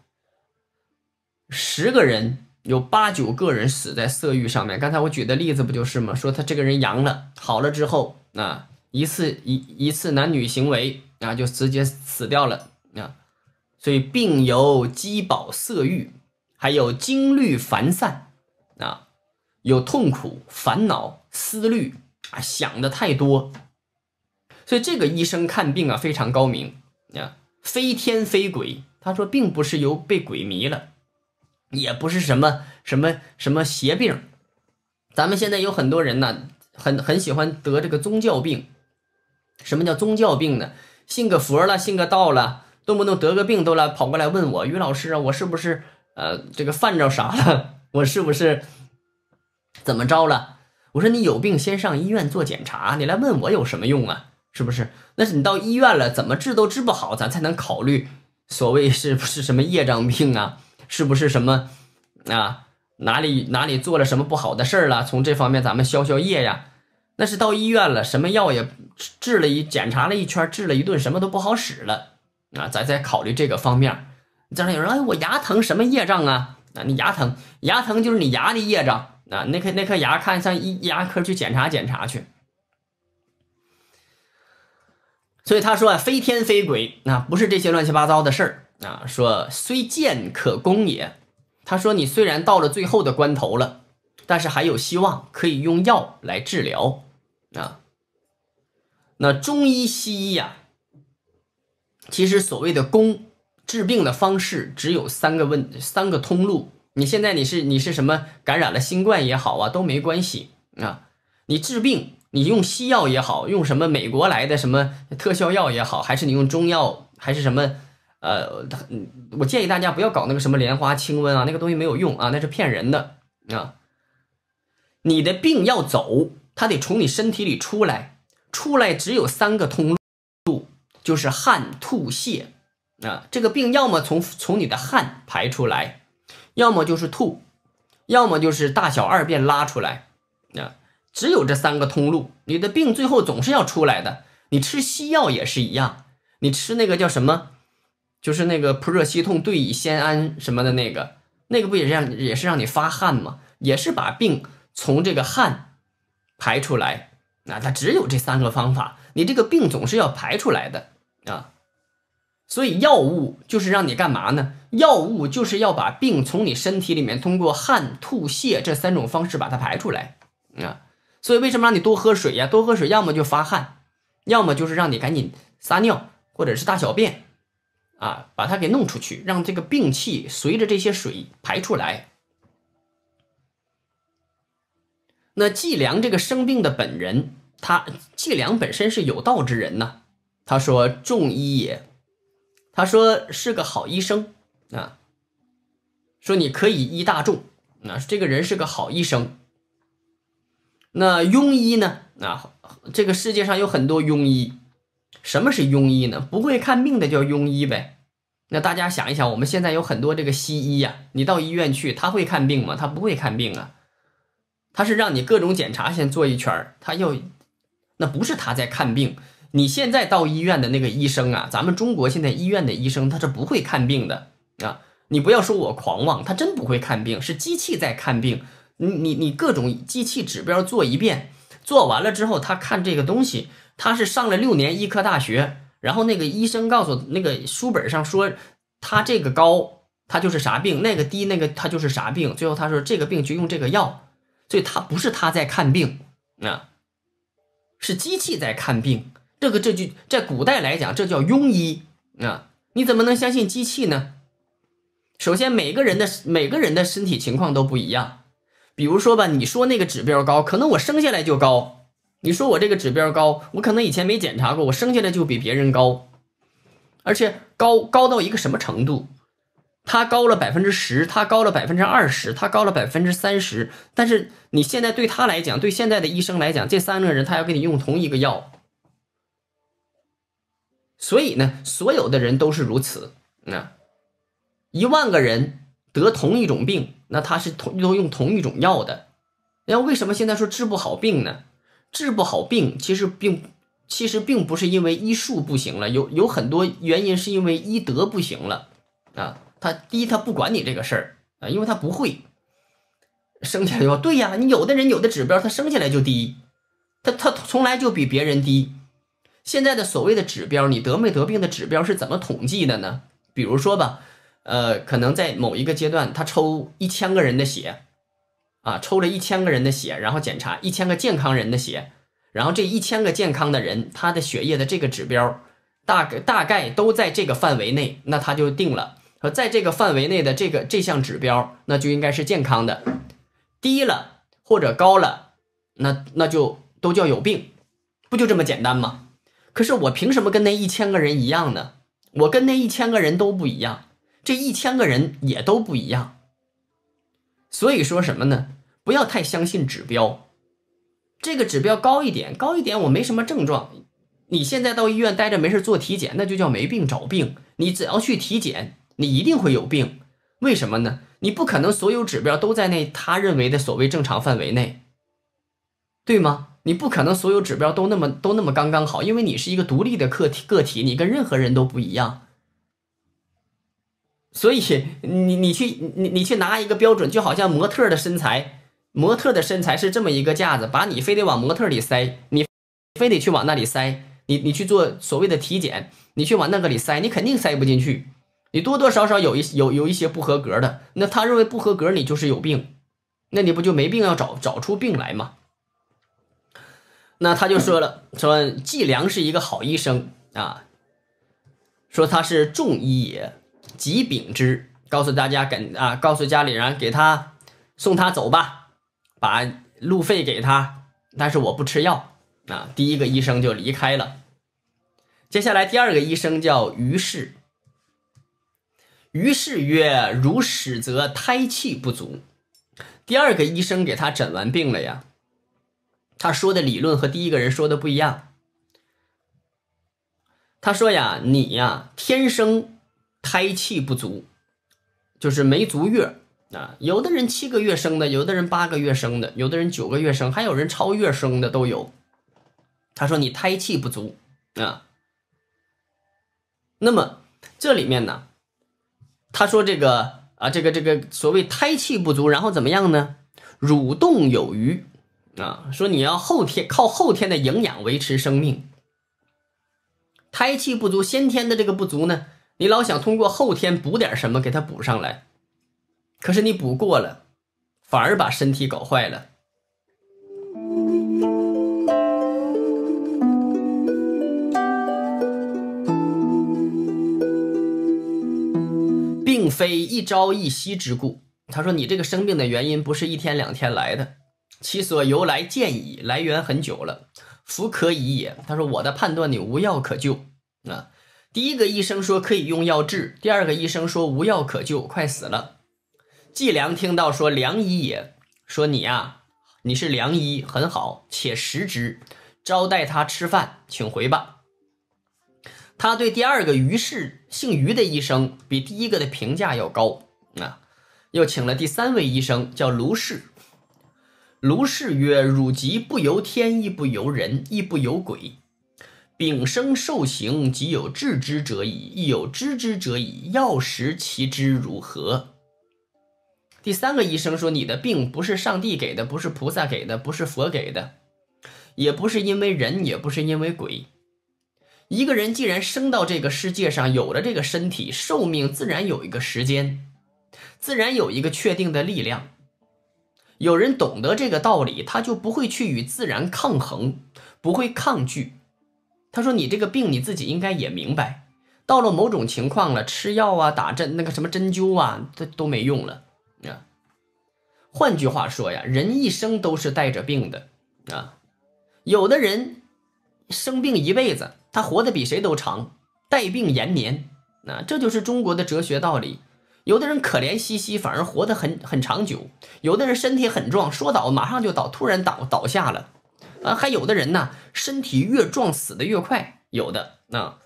十个人有八九个人死在色欲上面。刚才我举的例子不就是吗？说他这个人阳了，好了之后，啊，一次一一次男女行为，啊，就直接死掉了。啊，所以病由饥饱色欲，还有精虑繁散，啊，有痛苦、烦恼、思虑啊，想的太多。所以这个医生看病啊非常高明啊，非天非鬼。他说，并不是由被鬼迷了，也不是什么什么什么邪病。咱们现在有很多人呢，很很喜欢得这个宗教病。什么叫宗教病呢？信个佛了，信个道了，动不动得个病都来跑过来问我于老师啊，我是不是呃这个犯着啥了？我是不是怎么着了？我说你有病先上医院做检查，你来问我有什么用啊？是不是？那是你到医院了，怎么治都治不好，咱才能考虑所谓是不是什么业障病啊？是不是什么啊？哪里哪里做了什么不好的事儿了？从这方面咱们消消业呀。那是到医院了，什么药也治了一，检查了一圈，治了一顿，什么都不好使了啊！咱再考虑这个方面。你再有人哎，我牙疼，什么业障啊？啊，你牙疼，牙疼就是你牙的业障啊。那颗那颗牙，看上一牙科去检查检查去。所以他说啊，非天非鬼，那不是这些乱七八糟的事儿啊。说虽见可攻也，他说你虽然到了最后的关头了，但是还有希望，可以用药来治疗啊。那中医西医呀，其实所谓的攻治病的方式只有三个问三个通路。你现在你是你是什么感染了新冠也好啊，都没关系啊。你治病。你用西药也好，用什么美国来的什么特效药也好，还是你用中药，还是什么？呃，我建议大家不要搞那个什么莲花清瘟啊，那个东西没有用啊，那是骗人的啊。你的病要走，它得从你身体里出来，出来只有三个通路，就是汗、吐、泻啊。这个病要么从从你的汗排出来，要么就是吐，要么就是大小二便拉出来啊。只有这三个通路，你的病最后总是要出来的。你吃西药也是一样，你吃那个叫什么，就是那个扑热息痛、对乙酰胺什么的那个，那个不也是让也是让你发汗吗？也是把病从这个汗排出来。那它只有这三个方法，你这个病总是要排出来的啊。所以药物就是让你干嘛呢？药物就是要把病从你身体里面通过汗、吐、泻这三种方式把它排出来啊。所以为什么让你多喝水呀？多喝水，要么就发汗，要么就是让你赶紧撒尿或者是大小便，啊，把它给弄出去，让这个病气随着这些水排出来。那季良这个生病的本人，他季良本身是有道之人呢，他说众医也，他说是个好医生啊，说你可以医大众，那这个人是个好医生。那庸医呢？啊，这个世界上有很多庸医。什么是庸医呢？不会看病的叫庸医呗。那大家想一想，我们现在有很多这个西医呀，你到医院去，他会看病吗？他不会看病啊，他是让你各种检查先做一圈儿，他要，那不是他在看病。你现在到医院的那个医生啊，咱们中国现在医院的医生他是不会看病的啊。你不要说我狂妄，他真不会看病，是机器在看病。你你你各种机器指标做一遍，做完了之后他看这个东西，他是上了六年医科大学，然后那个医生告诉那个书本上说他这个高他就是啥病，那个低那个他就是啥病，最后他说这个病就用这个药，所以他不是他在看病啊，是机器在看病。这个这句在古代来讲这叫庸医啊，你怎么能相信机器呢？首先每个人的每个人的身体情况都不一样。比如说吧，你说那个指标高，可能我生下来就高。你说我这个指标高，我可能以前没检查过，我生下来就比别人高，而且高高到一个什么程度？他高了百分之十，他高了百分之二十，他高了百分之三十。但是你现在对他来讲，对现在的医生来讲，这三个人他要给你用同一个药。所以呢，所有的人都是如此。那一万个人得同一种病。那他是同都用同一种药的，然后为什么现在说治不好病呢？治不好病其实并其实并不是因为医术不行了，有有很多原因是因为医德不行了啊。他第一他不管你这个事儿啊，因为他不会生下来就对呀，你有的人有的指标他生下来就低，他他从来就比别人低。现在的所谓的指标，你得没得病的指标是怎么统计的呢？比如说吧。呃，可能在某一个阶段，他抽一千个人的血，啊，抽了一千个人的血，然后检查一千个健康人的血，然后这一千个健康的人，他的血液的这个指标，大大概都在这个范围内，那他就定了，说在这个范围内的这个这项指标，那就应该是健康的，低了或者高了，那那就都叫有病，不就这么简单吗？可是我凭什么跟那一千个人一样呢？我跟那一千个人都不一样。这一千个人也都不一样，所以说什么呢？不要太相信指标，这个指标高一点，高一点我没什么症状。你现在到医院待着没事做体检，那就叫没病找病。你只要去体检，你一定会有病。为什么呢？你不可能所有指标都在那他认为的所谓正常范围内，对吗？你不可能所有指标都那么都那么刚刚好，因为你是一个独立的客体个体，你跟任何人都不一样。所以你你去你你去拿一个标准，就好像模特的身材，模特的身材是这么一个架子，把你非得往模特里塞，你非得去往那里塞，你你去做所谓的体检，你去往那个里塞，你肯定塞不进去，你多多少少有一有有一些不合格的，那他认为不合格，你就是有病，那你不就没病要找找出病来吗？那他就说了，说季良是一个好医生啊，说他是众医也。疾禀之，告诉大家跟啊，告诉家里人给他送他走吧，把路费给他。但是我不吃药啊。第一个医生就离开了。接下来第二个医生叫于氏，于氏曰：“如始则胎气不足。”第二个医生给他诊完病了呀，他说的理论和第一个人说的不一样。他说呀，你呀，天生。胎气不足，就是没足月啊。有的人七个月生的，有的人八个月生的，有的人九个月生，还有人超月生的都有。他说你胎气不足啊，那么这里面呢，他说这个啊，这个这个所谓胎气不足，然后怎么样呢？蠕动有余啊，说你要后天靠后天的营养维持生命。胎气不足，先天的这个不足呢？你老想通过后天补点什么给他补上来，可是你补过了，反而把身体搞坏了，并非一朝一夕之故。他说：“你这个生病的原因不是一天两天来的，其所由来渐矣，来源很久了，弗可以也。”他说：“我的判断，你无药可救啊。”第一个医生说可以用药治，第二个医生说无药可救，快死了。季良听到说良医也，说你呀，你是良医，很好，且食之，招待他吃饭，请回吧。他对第二个于氏姓于的医生比第一个的评价要高啊，又请了第三位医生叫卢氏。卢氏曰：汝疾不由天，亦不由人，亦不由鬼。丙生受刑，即有知之者矣；亦有知之者矣。要识其知如何？第三个医生说：“你的病不是上帝给的，不是菩萨给的，不是佛给的，也不是因为人，也不是因为鬼。一个人既然生到这个世界上，有了这个身体，寿命自然有一个时间，自然有一个确定的力量。有人懂得这个道理，他就不会去与自然抗衡，不会抗拒。”他说：“你这个病你自己应该也明白，到了某种情况了，吃药啊、打针、那个什么针灸啊，这都没用了啊。换句话说呀，人一生都是带着病的啊。有的人生病一辈子，他活得比谁都长，带病延年。啊。这就是中国的哲学道理。有的人可怜兮兮，反而活得很很长久；有的人身体很壮，说倒马上就倒，突然倒倒下了。”啊，还有的人呢，身体越壮死的越快。有的啊，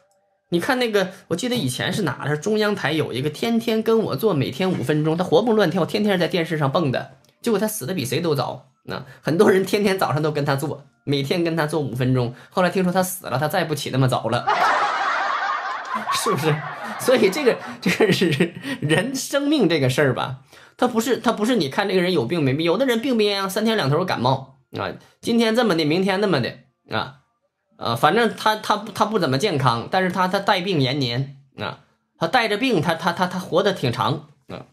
你看那个，我记得以前是哪？是中央台有一个天天跟我做，每天五分钟，他活蹦乱跳，天天在电视上蹦的。结果他死的比谁都早啊！很多人天天早上都跟他做，每天跟他做五分钟。后来听说他死了，他再不起那么早了，是不是？所以这个这个是人生命这个事儿吧？他不是他不是你看这个人有病没病？有的人病病啊，三天两头感冒。啊，今天这么的，明天那么的啊，呃，反正他他他不怎么健康，但是他他带病延年啊，他带着病，他他他他活得挺长啊。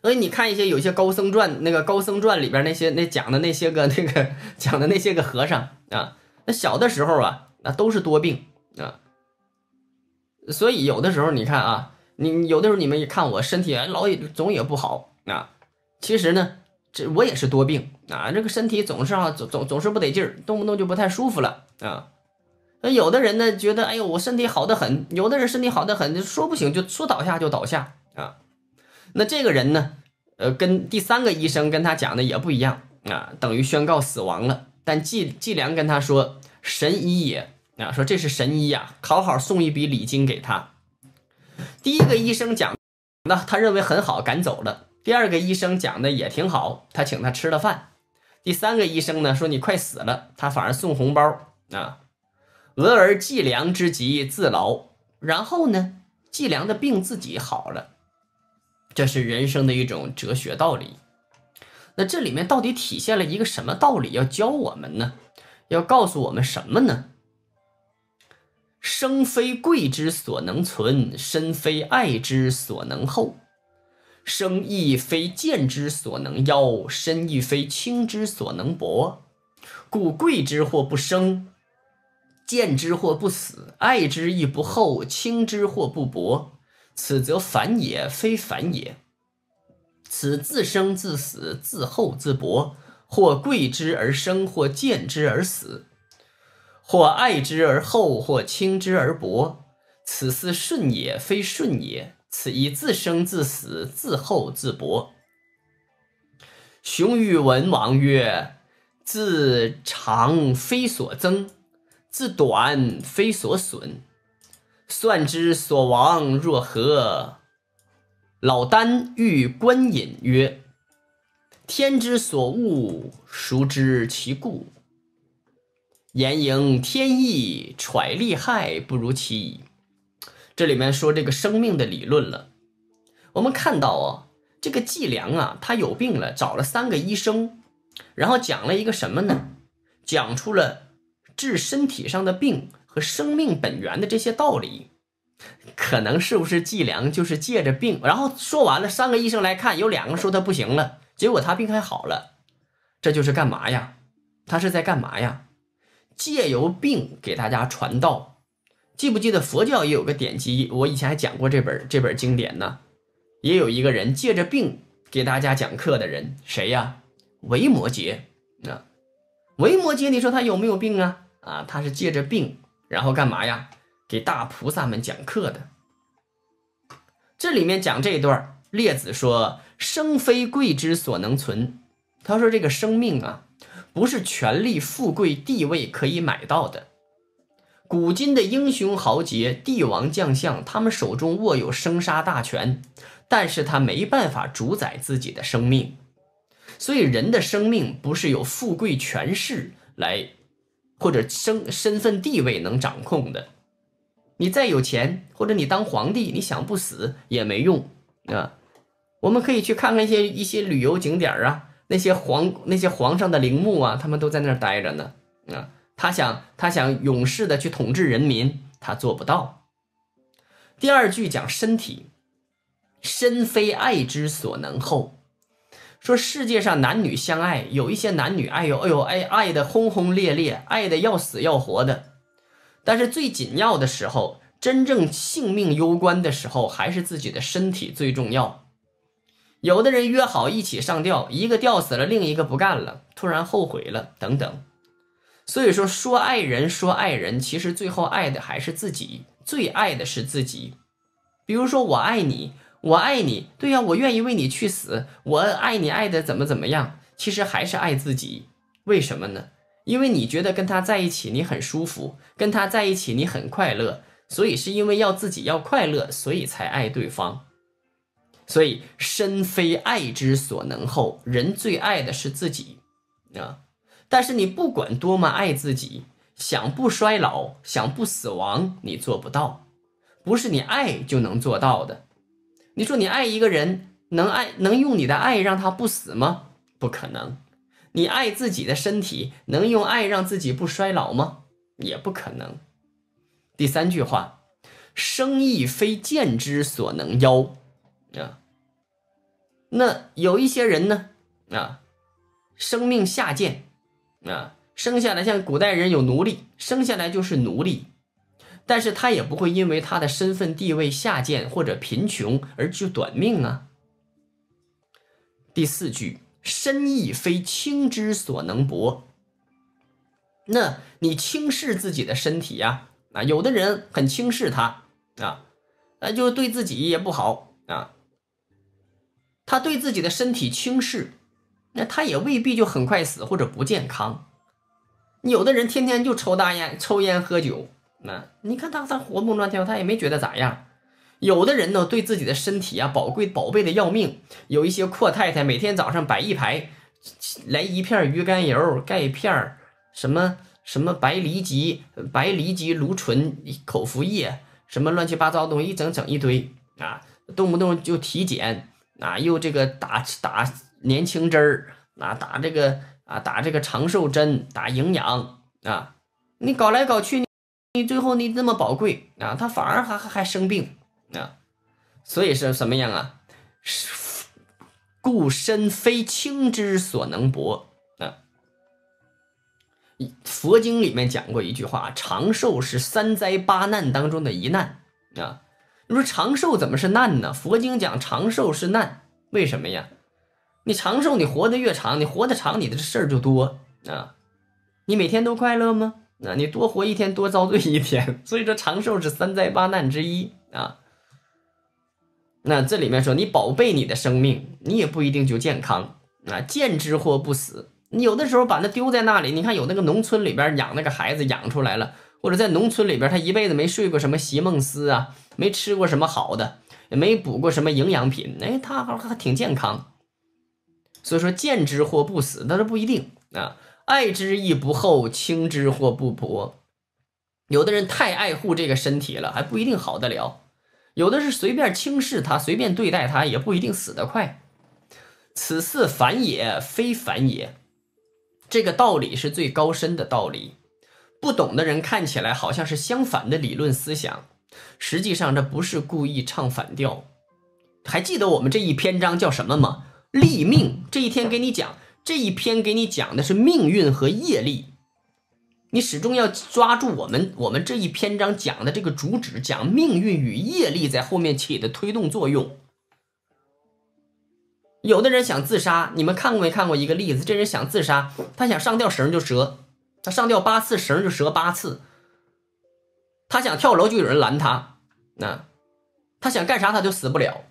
所以你看一些有些高僧传，那个高僧传里边那些那讲的那些个那个讲的那些个和尚啊，那小的时候啊，那都是多病啊。所以有的时候你看啊，你有的时候你们一看我身体老也总也不好啊，其实呢，这我也是多病。啊，这个身体总是哈总总总是不得劲儿，动不动就不太舒服了啊。那有的人呢，觉得哎呦我身体好得很；有的人身体好得很，说不行就说倒下就倒下啊。那这个人呢，呃，跟第三个医生跟他讲的也不一样啊，等于宣告死亡了。但季季良跟他说神医也啊，说这是神医呀，好好送一笔礼金给他。第一个医生讲，那他认为很好，赶走了。第二个医生讲的也挺好，他请他吃了饭。第三个医生呢说你快死了，他反而送红包啊。俄而济良之疾，自劳。然后呢，济良的病自己好了。这是人生的一种哲学道理。那这里面到底体现了一个什么道理？要教我们呢？要告诉我们什么呢？生非贵之所能存，身非爱之所能厚。生亦非贱之所能妖，身亦非轻之所能薄。故贵之或不生，贱之或不死；爱之亦不厚，轻之或不薄。此则反也，非反也。此自生自死，自厚自薄，或贵之而生，或贱之而死，或爱之而后，或轻之而薄。此似顺也，非顺也。此亦自生自死，自厚自薄。熊欲文王曰：“自长非所增，自短非所损。算之所亡若何？”老聃欲观隐曰：“天之所恶，孰知其故？言盈天意，揣利害不如其。”这里面说这个生命的理论了，我们看到啊，这个季梁啊，他有病了，找了三个医生，然后讲了一个什么呢？讲出了治身体上的病和生命本源的这些道理。可能是不是季梁就是借着病，然后说完了，三个医生来看，有两个说他不行了，结果他病还好了，这就是干嘛呀？他是在干嘛呀？借由病给大家传道。记不记得佛教也有个典籍？我以前还讲过这本这本经典呢。也有一个人借着病给大家讲课的人，谁呀？维摩诘啊。维摩诘，你说他有没有病啊？啊，他是借着病，然后干嘛呀？给大菩萨们讲课的。这里面讲这一段，列子说：“生非贵之所能存。”他说：“这个生命啊，不是权力、富贵、地位可以买到的。”古今的英雄豪杰、帝王将相，他们手中握有生杀大权，但是他没办法主宰自己的生命。所以，人的生命不是由富贵权势来，或者身身份地位能掌控的。你再有钱，或者你当皇帝，你想不死也没用啊。我们可以去看看一些一些旅游景点啊，那些皇那些皇上的陵墓啊，他们都在那儿待着呢啊。他想，他想永世的去统治人民，他做不到。第二句讲身体，身非爱之所能厚。说世界上男女相爱，有一些男女，哎呦，哎呦，爱爱的轰轰烈烈，爱的要死要活的。但是最紧要的时候，真正性命攸关的时候，还是自己的身体最重要。有的人约好一起上吊，一个吊死了，另一个不干了，突然后悔了，等等。所以说，说爱人，说爱人，其实最后爱的还是自己，最爱的是自己。比如说，我爱你，我爱你，对呀，我愿意为你去死，我爱你，爱的怎么怎么样，其实还是爱自己。为什么呢？因为你觉得跟他在一起，你很舒服，跟他在一起，你很快乐，所以是因为要自己要快乐，所以才爱对方。所以身非爱之所能厚，人最爱的是自己，啊。但是你不管多么爱自己，想不衰老，想不死亡，你做不到，不是你爱就能做到的。你说你爱一个人，能爱能用你的爱让他不死吗？不可能。你爱自己的身体，能用爱让自己不衰老吗？也不可能。第三句话，生亦非贱之所能妖啊。那有一些人呢啊，生命下贱。啊，生下来像古代人有奴隶，生下来就是奴隶，但是他也不会因为他的身份地位下贱或者贫穷而就短命啊。第四句，身亦非轻之所能薄。那你轻视自己的身体呀？啊，有的人很轻视他啊，那就对自己也不好啊。他对自己的身体轻视。那他也未必就很快死或者不健康，有的人天天就抽大烟、抽烟、喝酒，那你看他他活蹦乱跳，他也没觉得咋样。有的人呢，对自己的身体啊宝贵宝贝的要命，有一些阔太太每天早上摆一排，来一片鱼肝油、钙片什么什么白藜集、白藜集芦醇口服液，什么乱七八糟东西一整整一堆啊，动不动就体检啊，又这个打打。年轻针儿，啊，打这个啊，打这个长寿针，打营养啊，你搞来搞去，你最后你这么宝贵啊，他反而还还还生病啊，所以是什么样啊？故身非轻之所能薄啊。一佛经里面讲过一句话：长寿是三灾八难当中的一难啊。你说长寿怎么是难呢？佛经讲长寿是难，为什么呀？你长寿，你活得越长，你活得长，你的事儿就多啊。你每天都快乐吗？那你多活一天，多遭罪一天。所以说，长寿是三灾八难之一啊。那这里面说，你宝贝你的生命，你也不一定就健康啊。见之或不死，你有的时候把那丢在那里，你看有那个农村里边养那个孩子养出来了，或者在农村里边他一辈子没睡过什么席梦思啊，没吃过什么好的，也没补过什么营养品，哎，他还还挺健康。所以说，见之或不死，那都不一定啊。爱之亦不厚，轻之或不薄。有的人太爱护这个身体了，还不一定好得了；有的是随便轻视他，随便对待他，也不一定死得快。此似反也，非反也。这个道理是最高深的道理。不懂的人看起来好像是相反的理论思想，实际上这不是故意唱反调。还记得我们这一篇章叫什么吗？立命，这一天给你讲这一篇给你讲的是命运和业力，你始终要抓住我们我们这一篇章讲的这个主旨，讲命运与业力在后面起的推动作用。有的人想自杀，你们看过没看过一个例子？这人想自杀，他想上吊绳就折，他上吊八次绳就折八次。他想跳楼就有人拦他，那他想干啥他就死不了。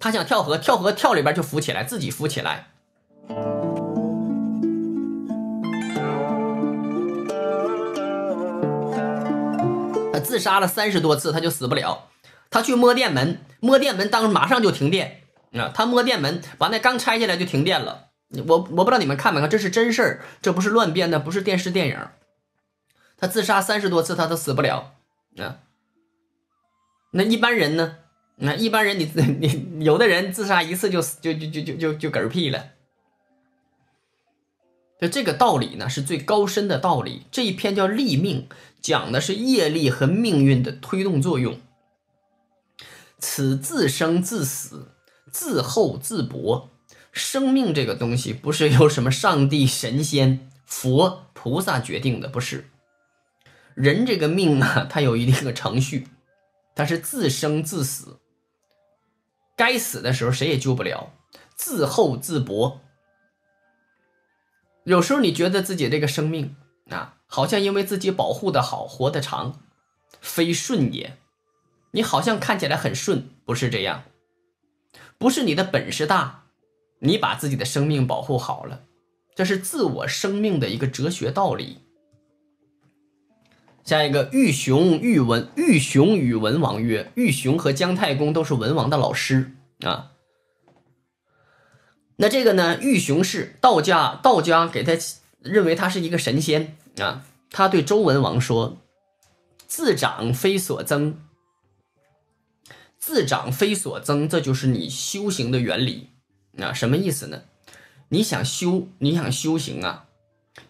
他想跳河，跳河跳里边就浮起来，自己浮起来。他自杀了三十多次，他就死不了。他去摸电门，摸电门当时马上就停电。啊，他摸电门，把那刚拆下来就停电了。我我不知道你们看没看，这是真事儿，这不是乱编的，不是电视电影。他自杀三十多次，他都死不了。啊，那一般人呢？那一般人，你你有的人自杀一次就死，就就就就就就嗝屁了。就这个道理呢，是最高深的道理。这一篇叫立命，讲的是业力和命运的推动作用。此自生自死，自厚自薄。生命这个东西不是由什么上帝、神仙、佛菩萨决定的，不是。人这个命呢，它有一定的程序，它是自生自死。该死的时候，谁也救不了，自厚自薄。有时候你觉得自己这个生命啊，好像因为自己保护的好，活得长，非顺也。你好像看起来很顺，不是这样，不是你的本事大，你把自己的生命保护好了，这是自我生命的一个哲学道理。下一个，玉熊玉文，玉熊与文王曰：玉熊和姜太公都是文王的老师啊。那这个呢，玉熊是道家，道家给他认为他是一个神仙啊。他对周文王说：“自长非所增，自长非所增，这就是你修行的原理啊。什么意思呢？你想修，你想修行啊？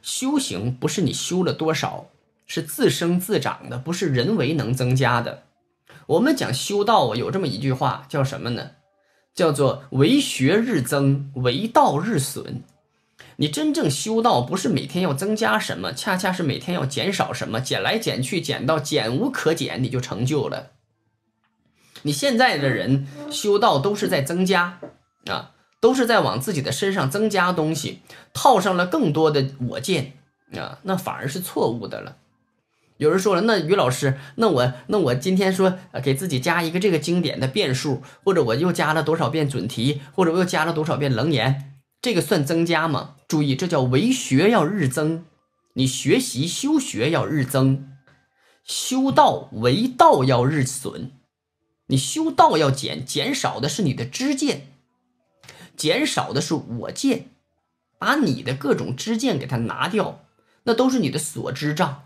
修行不是你修了多少。”是自生自长的，不是人为能增加的。我们讲修道啊，有这么一句话，叫什么呢？叫做“为学日增，为道日损”。你真正修道，不是每天要增加什么，恰恰是每天要减少什么，减来减去，减到减无可减，你就成就了。你现在的人修道都是在增加啊，都是在往自己的身上增加东西，套上了更多的我见啊，那反而是错误的了。有人说了，那于老师，那我那我今天说给自己加一个这个经典的变数，或者我又加了多少遍准题，或者我又加了多少遍冷严，这个算增加吗？注意，这叫为学要日增，你学习修学要日增，修道为道要日损，你修道要减，减少的是你的知见，减少的是我见，把你的各种知见给它拿掉，那都是你的所知障。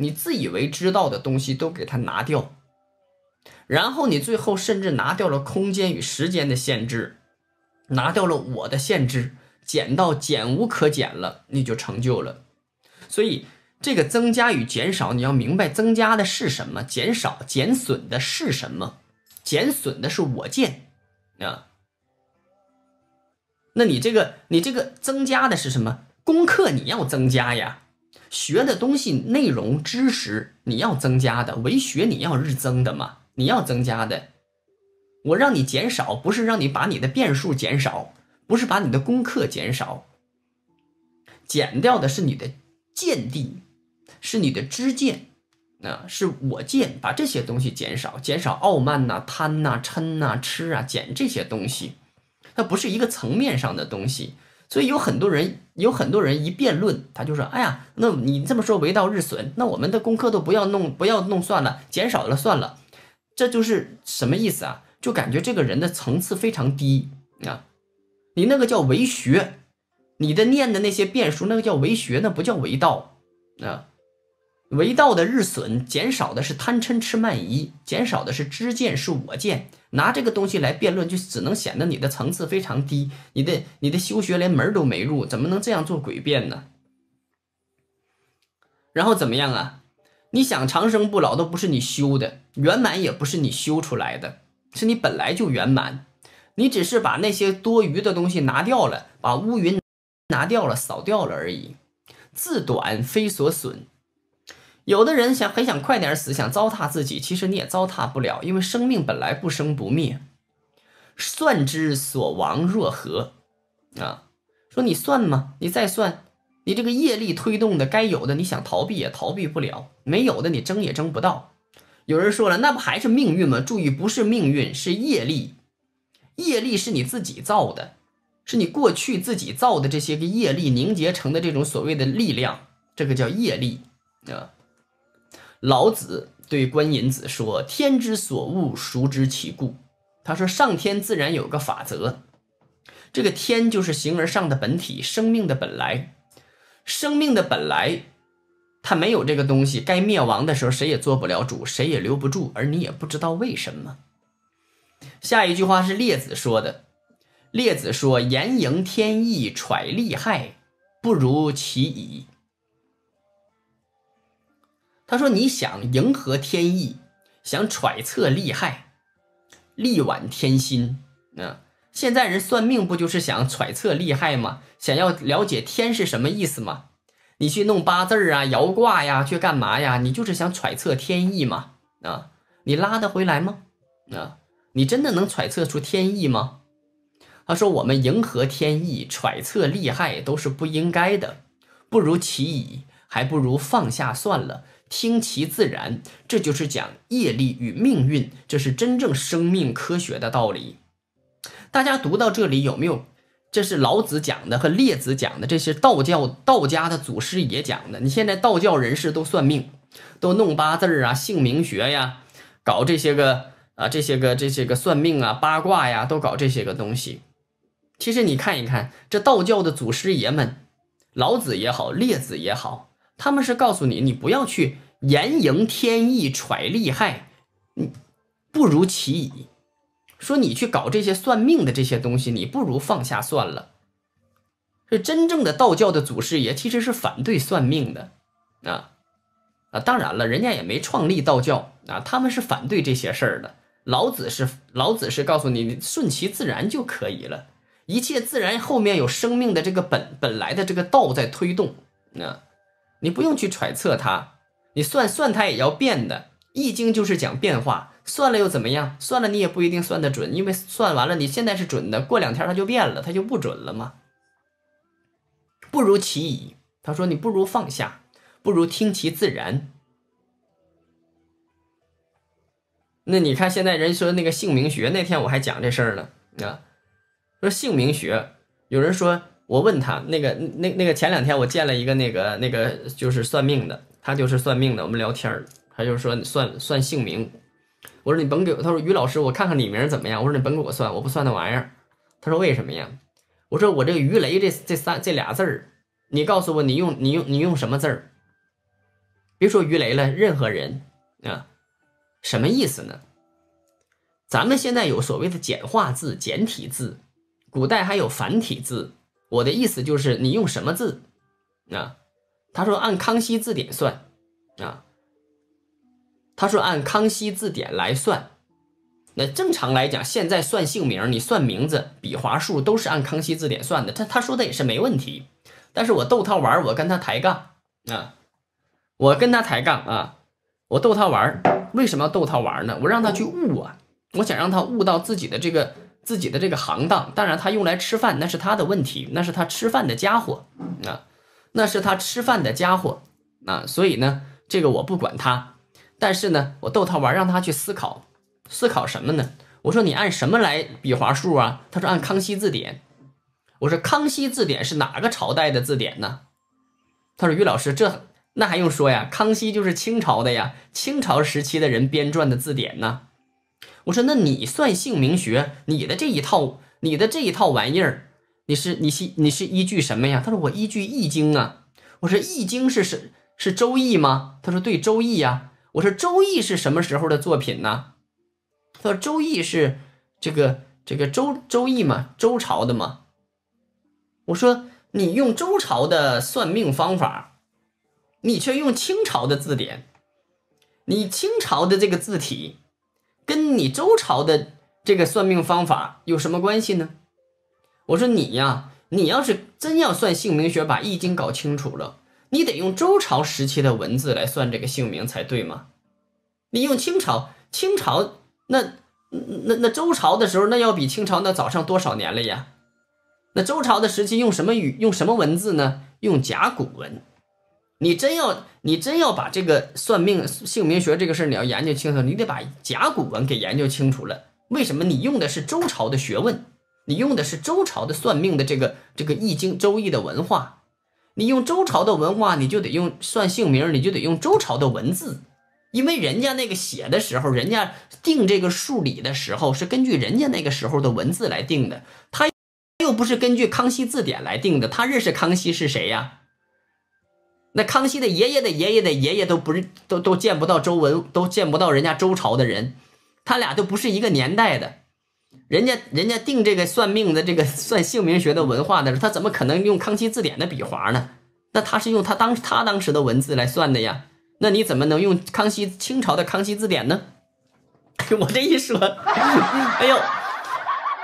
你自以为知道的东西都给它拿掉，然后你最后甚至拿掉了空间与时间的限制，拿掉了我的限制，减到减无可减了，你就成就了。所以这个增加与减少，你要明白增加的是什么，减少减损的是什么，减损的是我见啊。那你这个你这个增加的是什么？功课你要增加呀。学的东西、内容、知识，你要增加的；为学，你要日增的嘛。你要增加的，我让你减少，不是让你把你的变数减少，不是把你的功课减少。减掉的是你的见地，是你的知见，啊，是我见，把这些东西减少，减少傲慢呐、贪呐、嗔呐、痴啊，减这些东西，它不是一个层面上的东西。所以有很多人，有很多人一辩论，他就说：“哎呀，那你这么说为道日损，那我们的功课都不要弄，不要弄算了，减少了算了。”这就是什么意思啊？就感觉这个人的层次非常低啊！你那个叫为学，你的念的那些辩数，那个叫为学，那不叫为道啊！为道的日损，减少的是贪嗔痴慢疑，减少的是知见，是我见。拿这个东西来辩论，就只能显得你的层次非常低，你的你的修学连门都没入，怎么能这样做诡辩呢？然后怎么样啊？你想长生不老，都不是你修的，圆满也不是你修出来的，是你本来就圆满，你只是把那些多余的东西拿掉了，把乌云拿掉了，扫掉了而已。字短非所损。有的人想很想快点死，想糟蹋自己，其实你也糟蹋不了，因为生命本来不生不灭。算之所亡若何？啊，说你算吗？你再算，你这个业力推动的，该有的你想逃避也逃避不了，没有的你争也争不到。有人说了，那不还是命运吗？注意，不是命运，是业力。业力是你自己造的，是你过去自己造的这些个业力凝结成的这种所谓的力量，这个叫业力啊。老子对观尹子说：“天之所恶，孰知其故？”他说：“上天自然有个法则，这个天就是形而上的本体，生命的本来，生命的本来，它没有这个东西，该灭亡的时候，谁也做不了主，谁也留不住，而你也不知道为什么。”下一句话是列子说的：“列子说，言盈天意，揣利害，不如其已。”他说：“你想迎合天意，想揣测利害，力挽天心。嗯，现在人算命不就是想揣测利害吗？想要了解天是什么意思吗？你去弄八字啊，摇卦呀，去干嘛呀？你就是想揣测天意吗？啊，你拉得回来吗？啊，你真的能揣测出天意吗？”他说：“我们迎合天意，揣测利害都是不应该的，不如其已，还不如放下算了。”听其自然，这就是讲业力与命运，这是真正生命科学的道理。大家读到这里有没有？这是老子讲的和列子讲的，这些道教道家的祖师爷讲的。你现在道教人士都算命，都弄八字儿啊、姓名学呀，搞这些个啊这些个这些个算命啊、八卦呀，都搞这些个东西。其实你看一看这道教的祖师爷们，老子也好，列子也好。他们是告诉你，你不要去言迎天意揣利害，你不如其已。说你去搞这些算命的这些东西，你不如放下算了。是真正的道教的祖师爷其实是反对算命的啊啊！当然了，人家也没创立道教啊，他们是反对这些事儿的。老子是老子是告诉你，顺其自然就可以了，一切自然后面有生命的这个本本来的这个道在推动啊。你不用去揣测它，你算算它也要变的，《易经》就是讲变化。算了又怎么样？算了你也不一定算得准，因为算完了你现在是准的，过两天它就变了，它就不准了嘛。不如其已，他说你不如放下，不如听其自然。那你看现在人说那个姓名学，那天我还讲这事儿呢啊，说姓名学，有人说。我问他那个那那个前两天我见了一个那个那个就是算命的，他就是算命的。我们聊天儿，他就说说算算姓名。我说你甭给他说于老师，我看看你名怎么样。我说你甭给我算，我不算那玩意儿。他说为什么呀？我说我这个鱼雷这这三这俩字儿，你告诉我你用你用你用什么字儿？别说鱼雷了，任何人啊，什么意思呢？咱们现在有所谓的简化字、简体字，古代还有繁体字。我的意思就是，你用什么字，啊？他说按康熙字典算，啊，他说按康熙字典来算。那正常来讲，现在算姓名，你算名字笔画数都是按康熙字典算的。他他说的也是没问题。但是我逗他玩我跟他抬杠啊，我跟他抬杠啊，我逗他玩为什么要逗他玩呢？我让他去悟啊，我想让他悟到自己的这个。自己的这个行当，当然他用来吃饭，那是他的问题，那是他吃饭的家伙啊，那是他吃饭的家伙啊，所以呢，这个我不管他，但是呢，我逗他玩，让他去思考，思考什么呢？我说你按什么来笔划数啊？他说按康熙字典。我说康熙字典是哪个朝代的字典呢？他说于老师，这那还用说呀，康熙就是清朝的呀，清朝时期的人编撰的字典呢。我说：“那你算姓名学，你的这一套，你的这一套玩意儿，你是你是你是依据什么呀？”他说：“我依据《易经》啊。”我说：“《易经》是是是《周易》吗？”他说：“对，《周易》呀。”我说：“《周易》是什么时候的作品呢？”他说：“《周易》是这个这个周周易嘛，周朝的嘛。”我说：“你用周朝的算命方法，你却用清朝的字典，你清朝的这个字体。”跟你周朝的这个算命方法有什么关系呢？我说你呀，你要是真要算姓名学，把易经搞清楚了，你得用周朝时期的文字来算这个姓名才对嘛。你用清朝，清朝那那那周朝的时候，那要比清朝那早上多少年了呀？那周朝的时期用什么语用什么文字呢？用甲骨文。你真要，你真要把这个算命姓名学这个事儿，你要研究清楚，你得把甲骨文给研究清楚了。为什么你用的是周朝的学问，你用的是周朝的算命的这个这个易经周易的文化，你用周朝的文化，你就得用算姓名，你就得用周朝的文字，因为人家那个写的时候，人家定这个数理的时候是根据人家那个时候的文字来定的，他又不是根据康熙字典来定的，他认识康熙是谁呀？那康熙的爷爷的爷爷的爷爷都不是都都见不到周文，都见不到人家周朝的人，他俩都不是一个年代的。人家人家定这个算命的这个算姓名学的文化的时候，他怎么可能用康熙字典的笔划呢？那他是用他当他当时的文字来算的呀。那你怎么能用康熙清朝的康熙字典呢？我这一说，哎呦，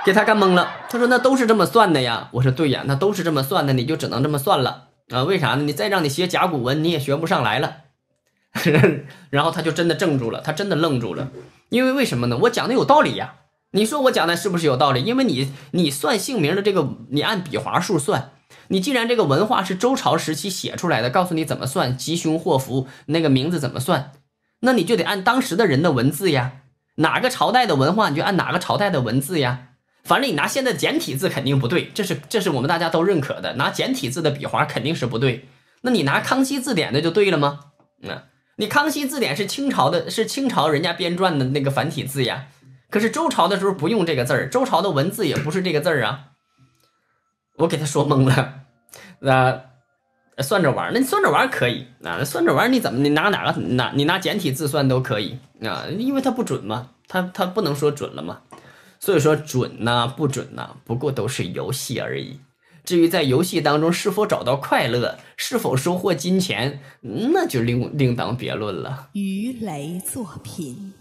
给他干懵了。他说那都是这么算的呀。我说对呀，那都是这么算的，你就只能这么算了。啊，为啥呢？你再让你写甲骨文，你也学不上来了。然后他就真的怔住了，他真的愣住了。因为为什么呢？我讲的有道理呀。你说我讲的是不是有道理？因为你，你算姓名的这个，你按笔画数算。你既然这个文化是周朝时期写出来的，告诉你怎么算吉凶祸福，那个名字怎么算，那你就得按当时的人的文字呀。哪个朝代的文化，你就按哪个朝代的文字呀。反正你拿现在简体字肯定不对，这是这是我们大家都认可的。拿简体字的笔画肯定是不对。那你拿康熙字典的就对了吗？嗯、你康熙字典是清朝的，是清朝人家编撰的那个繁体字呀。可是周朝的时候不用这个字儿，周朝的文字也不是这个字儿啊。我给他说懵了。那算着玩儿，那算着玩儿可以啊。那算着玩儿你怎么你拿哪个拿你拿简体字算都可以啊，因为它不准嘛，它它不能说准了嘛。所以说准呢不准呢，不过都是游戏而已。至于在游戏当中是否找到快乐，是否收获金钱，那就另另当别论了。鱼雷作品。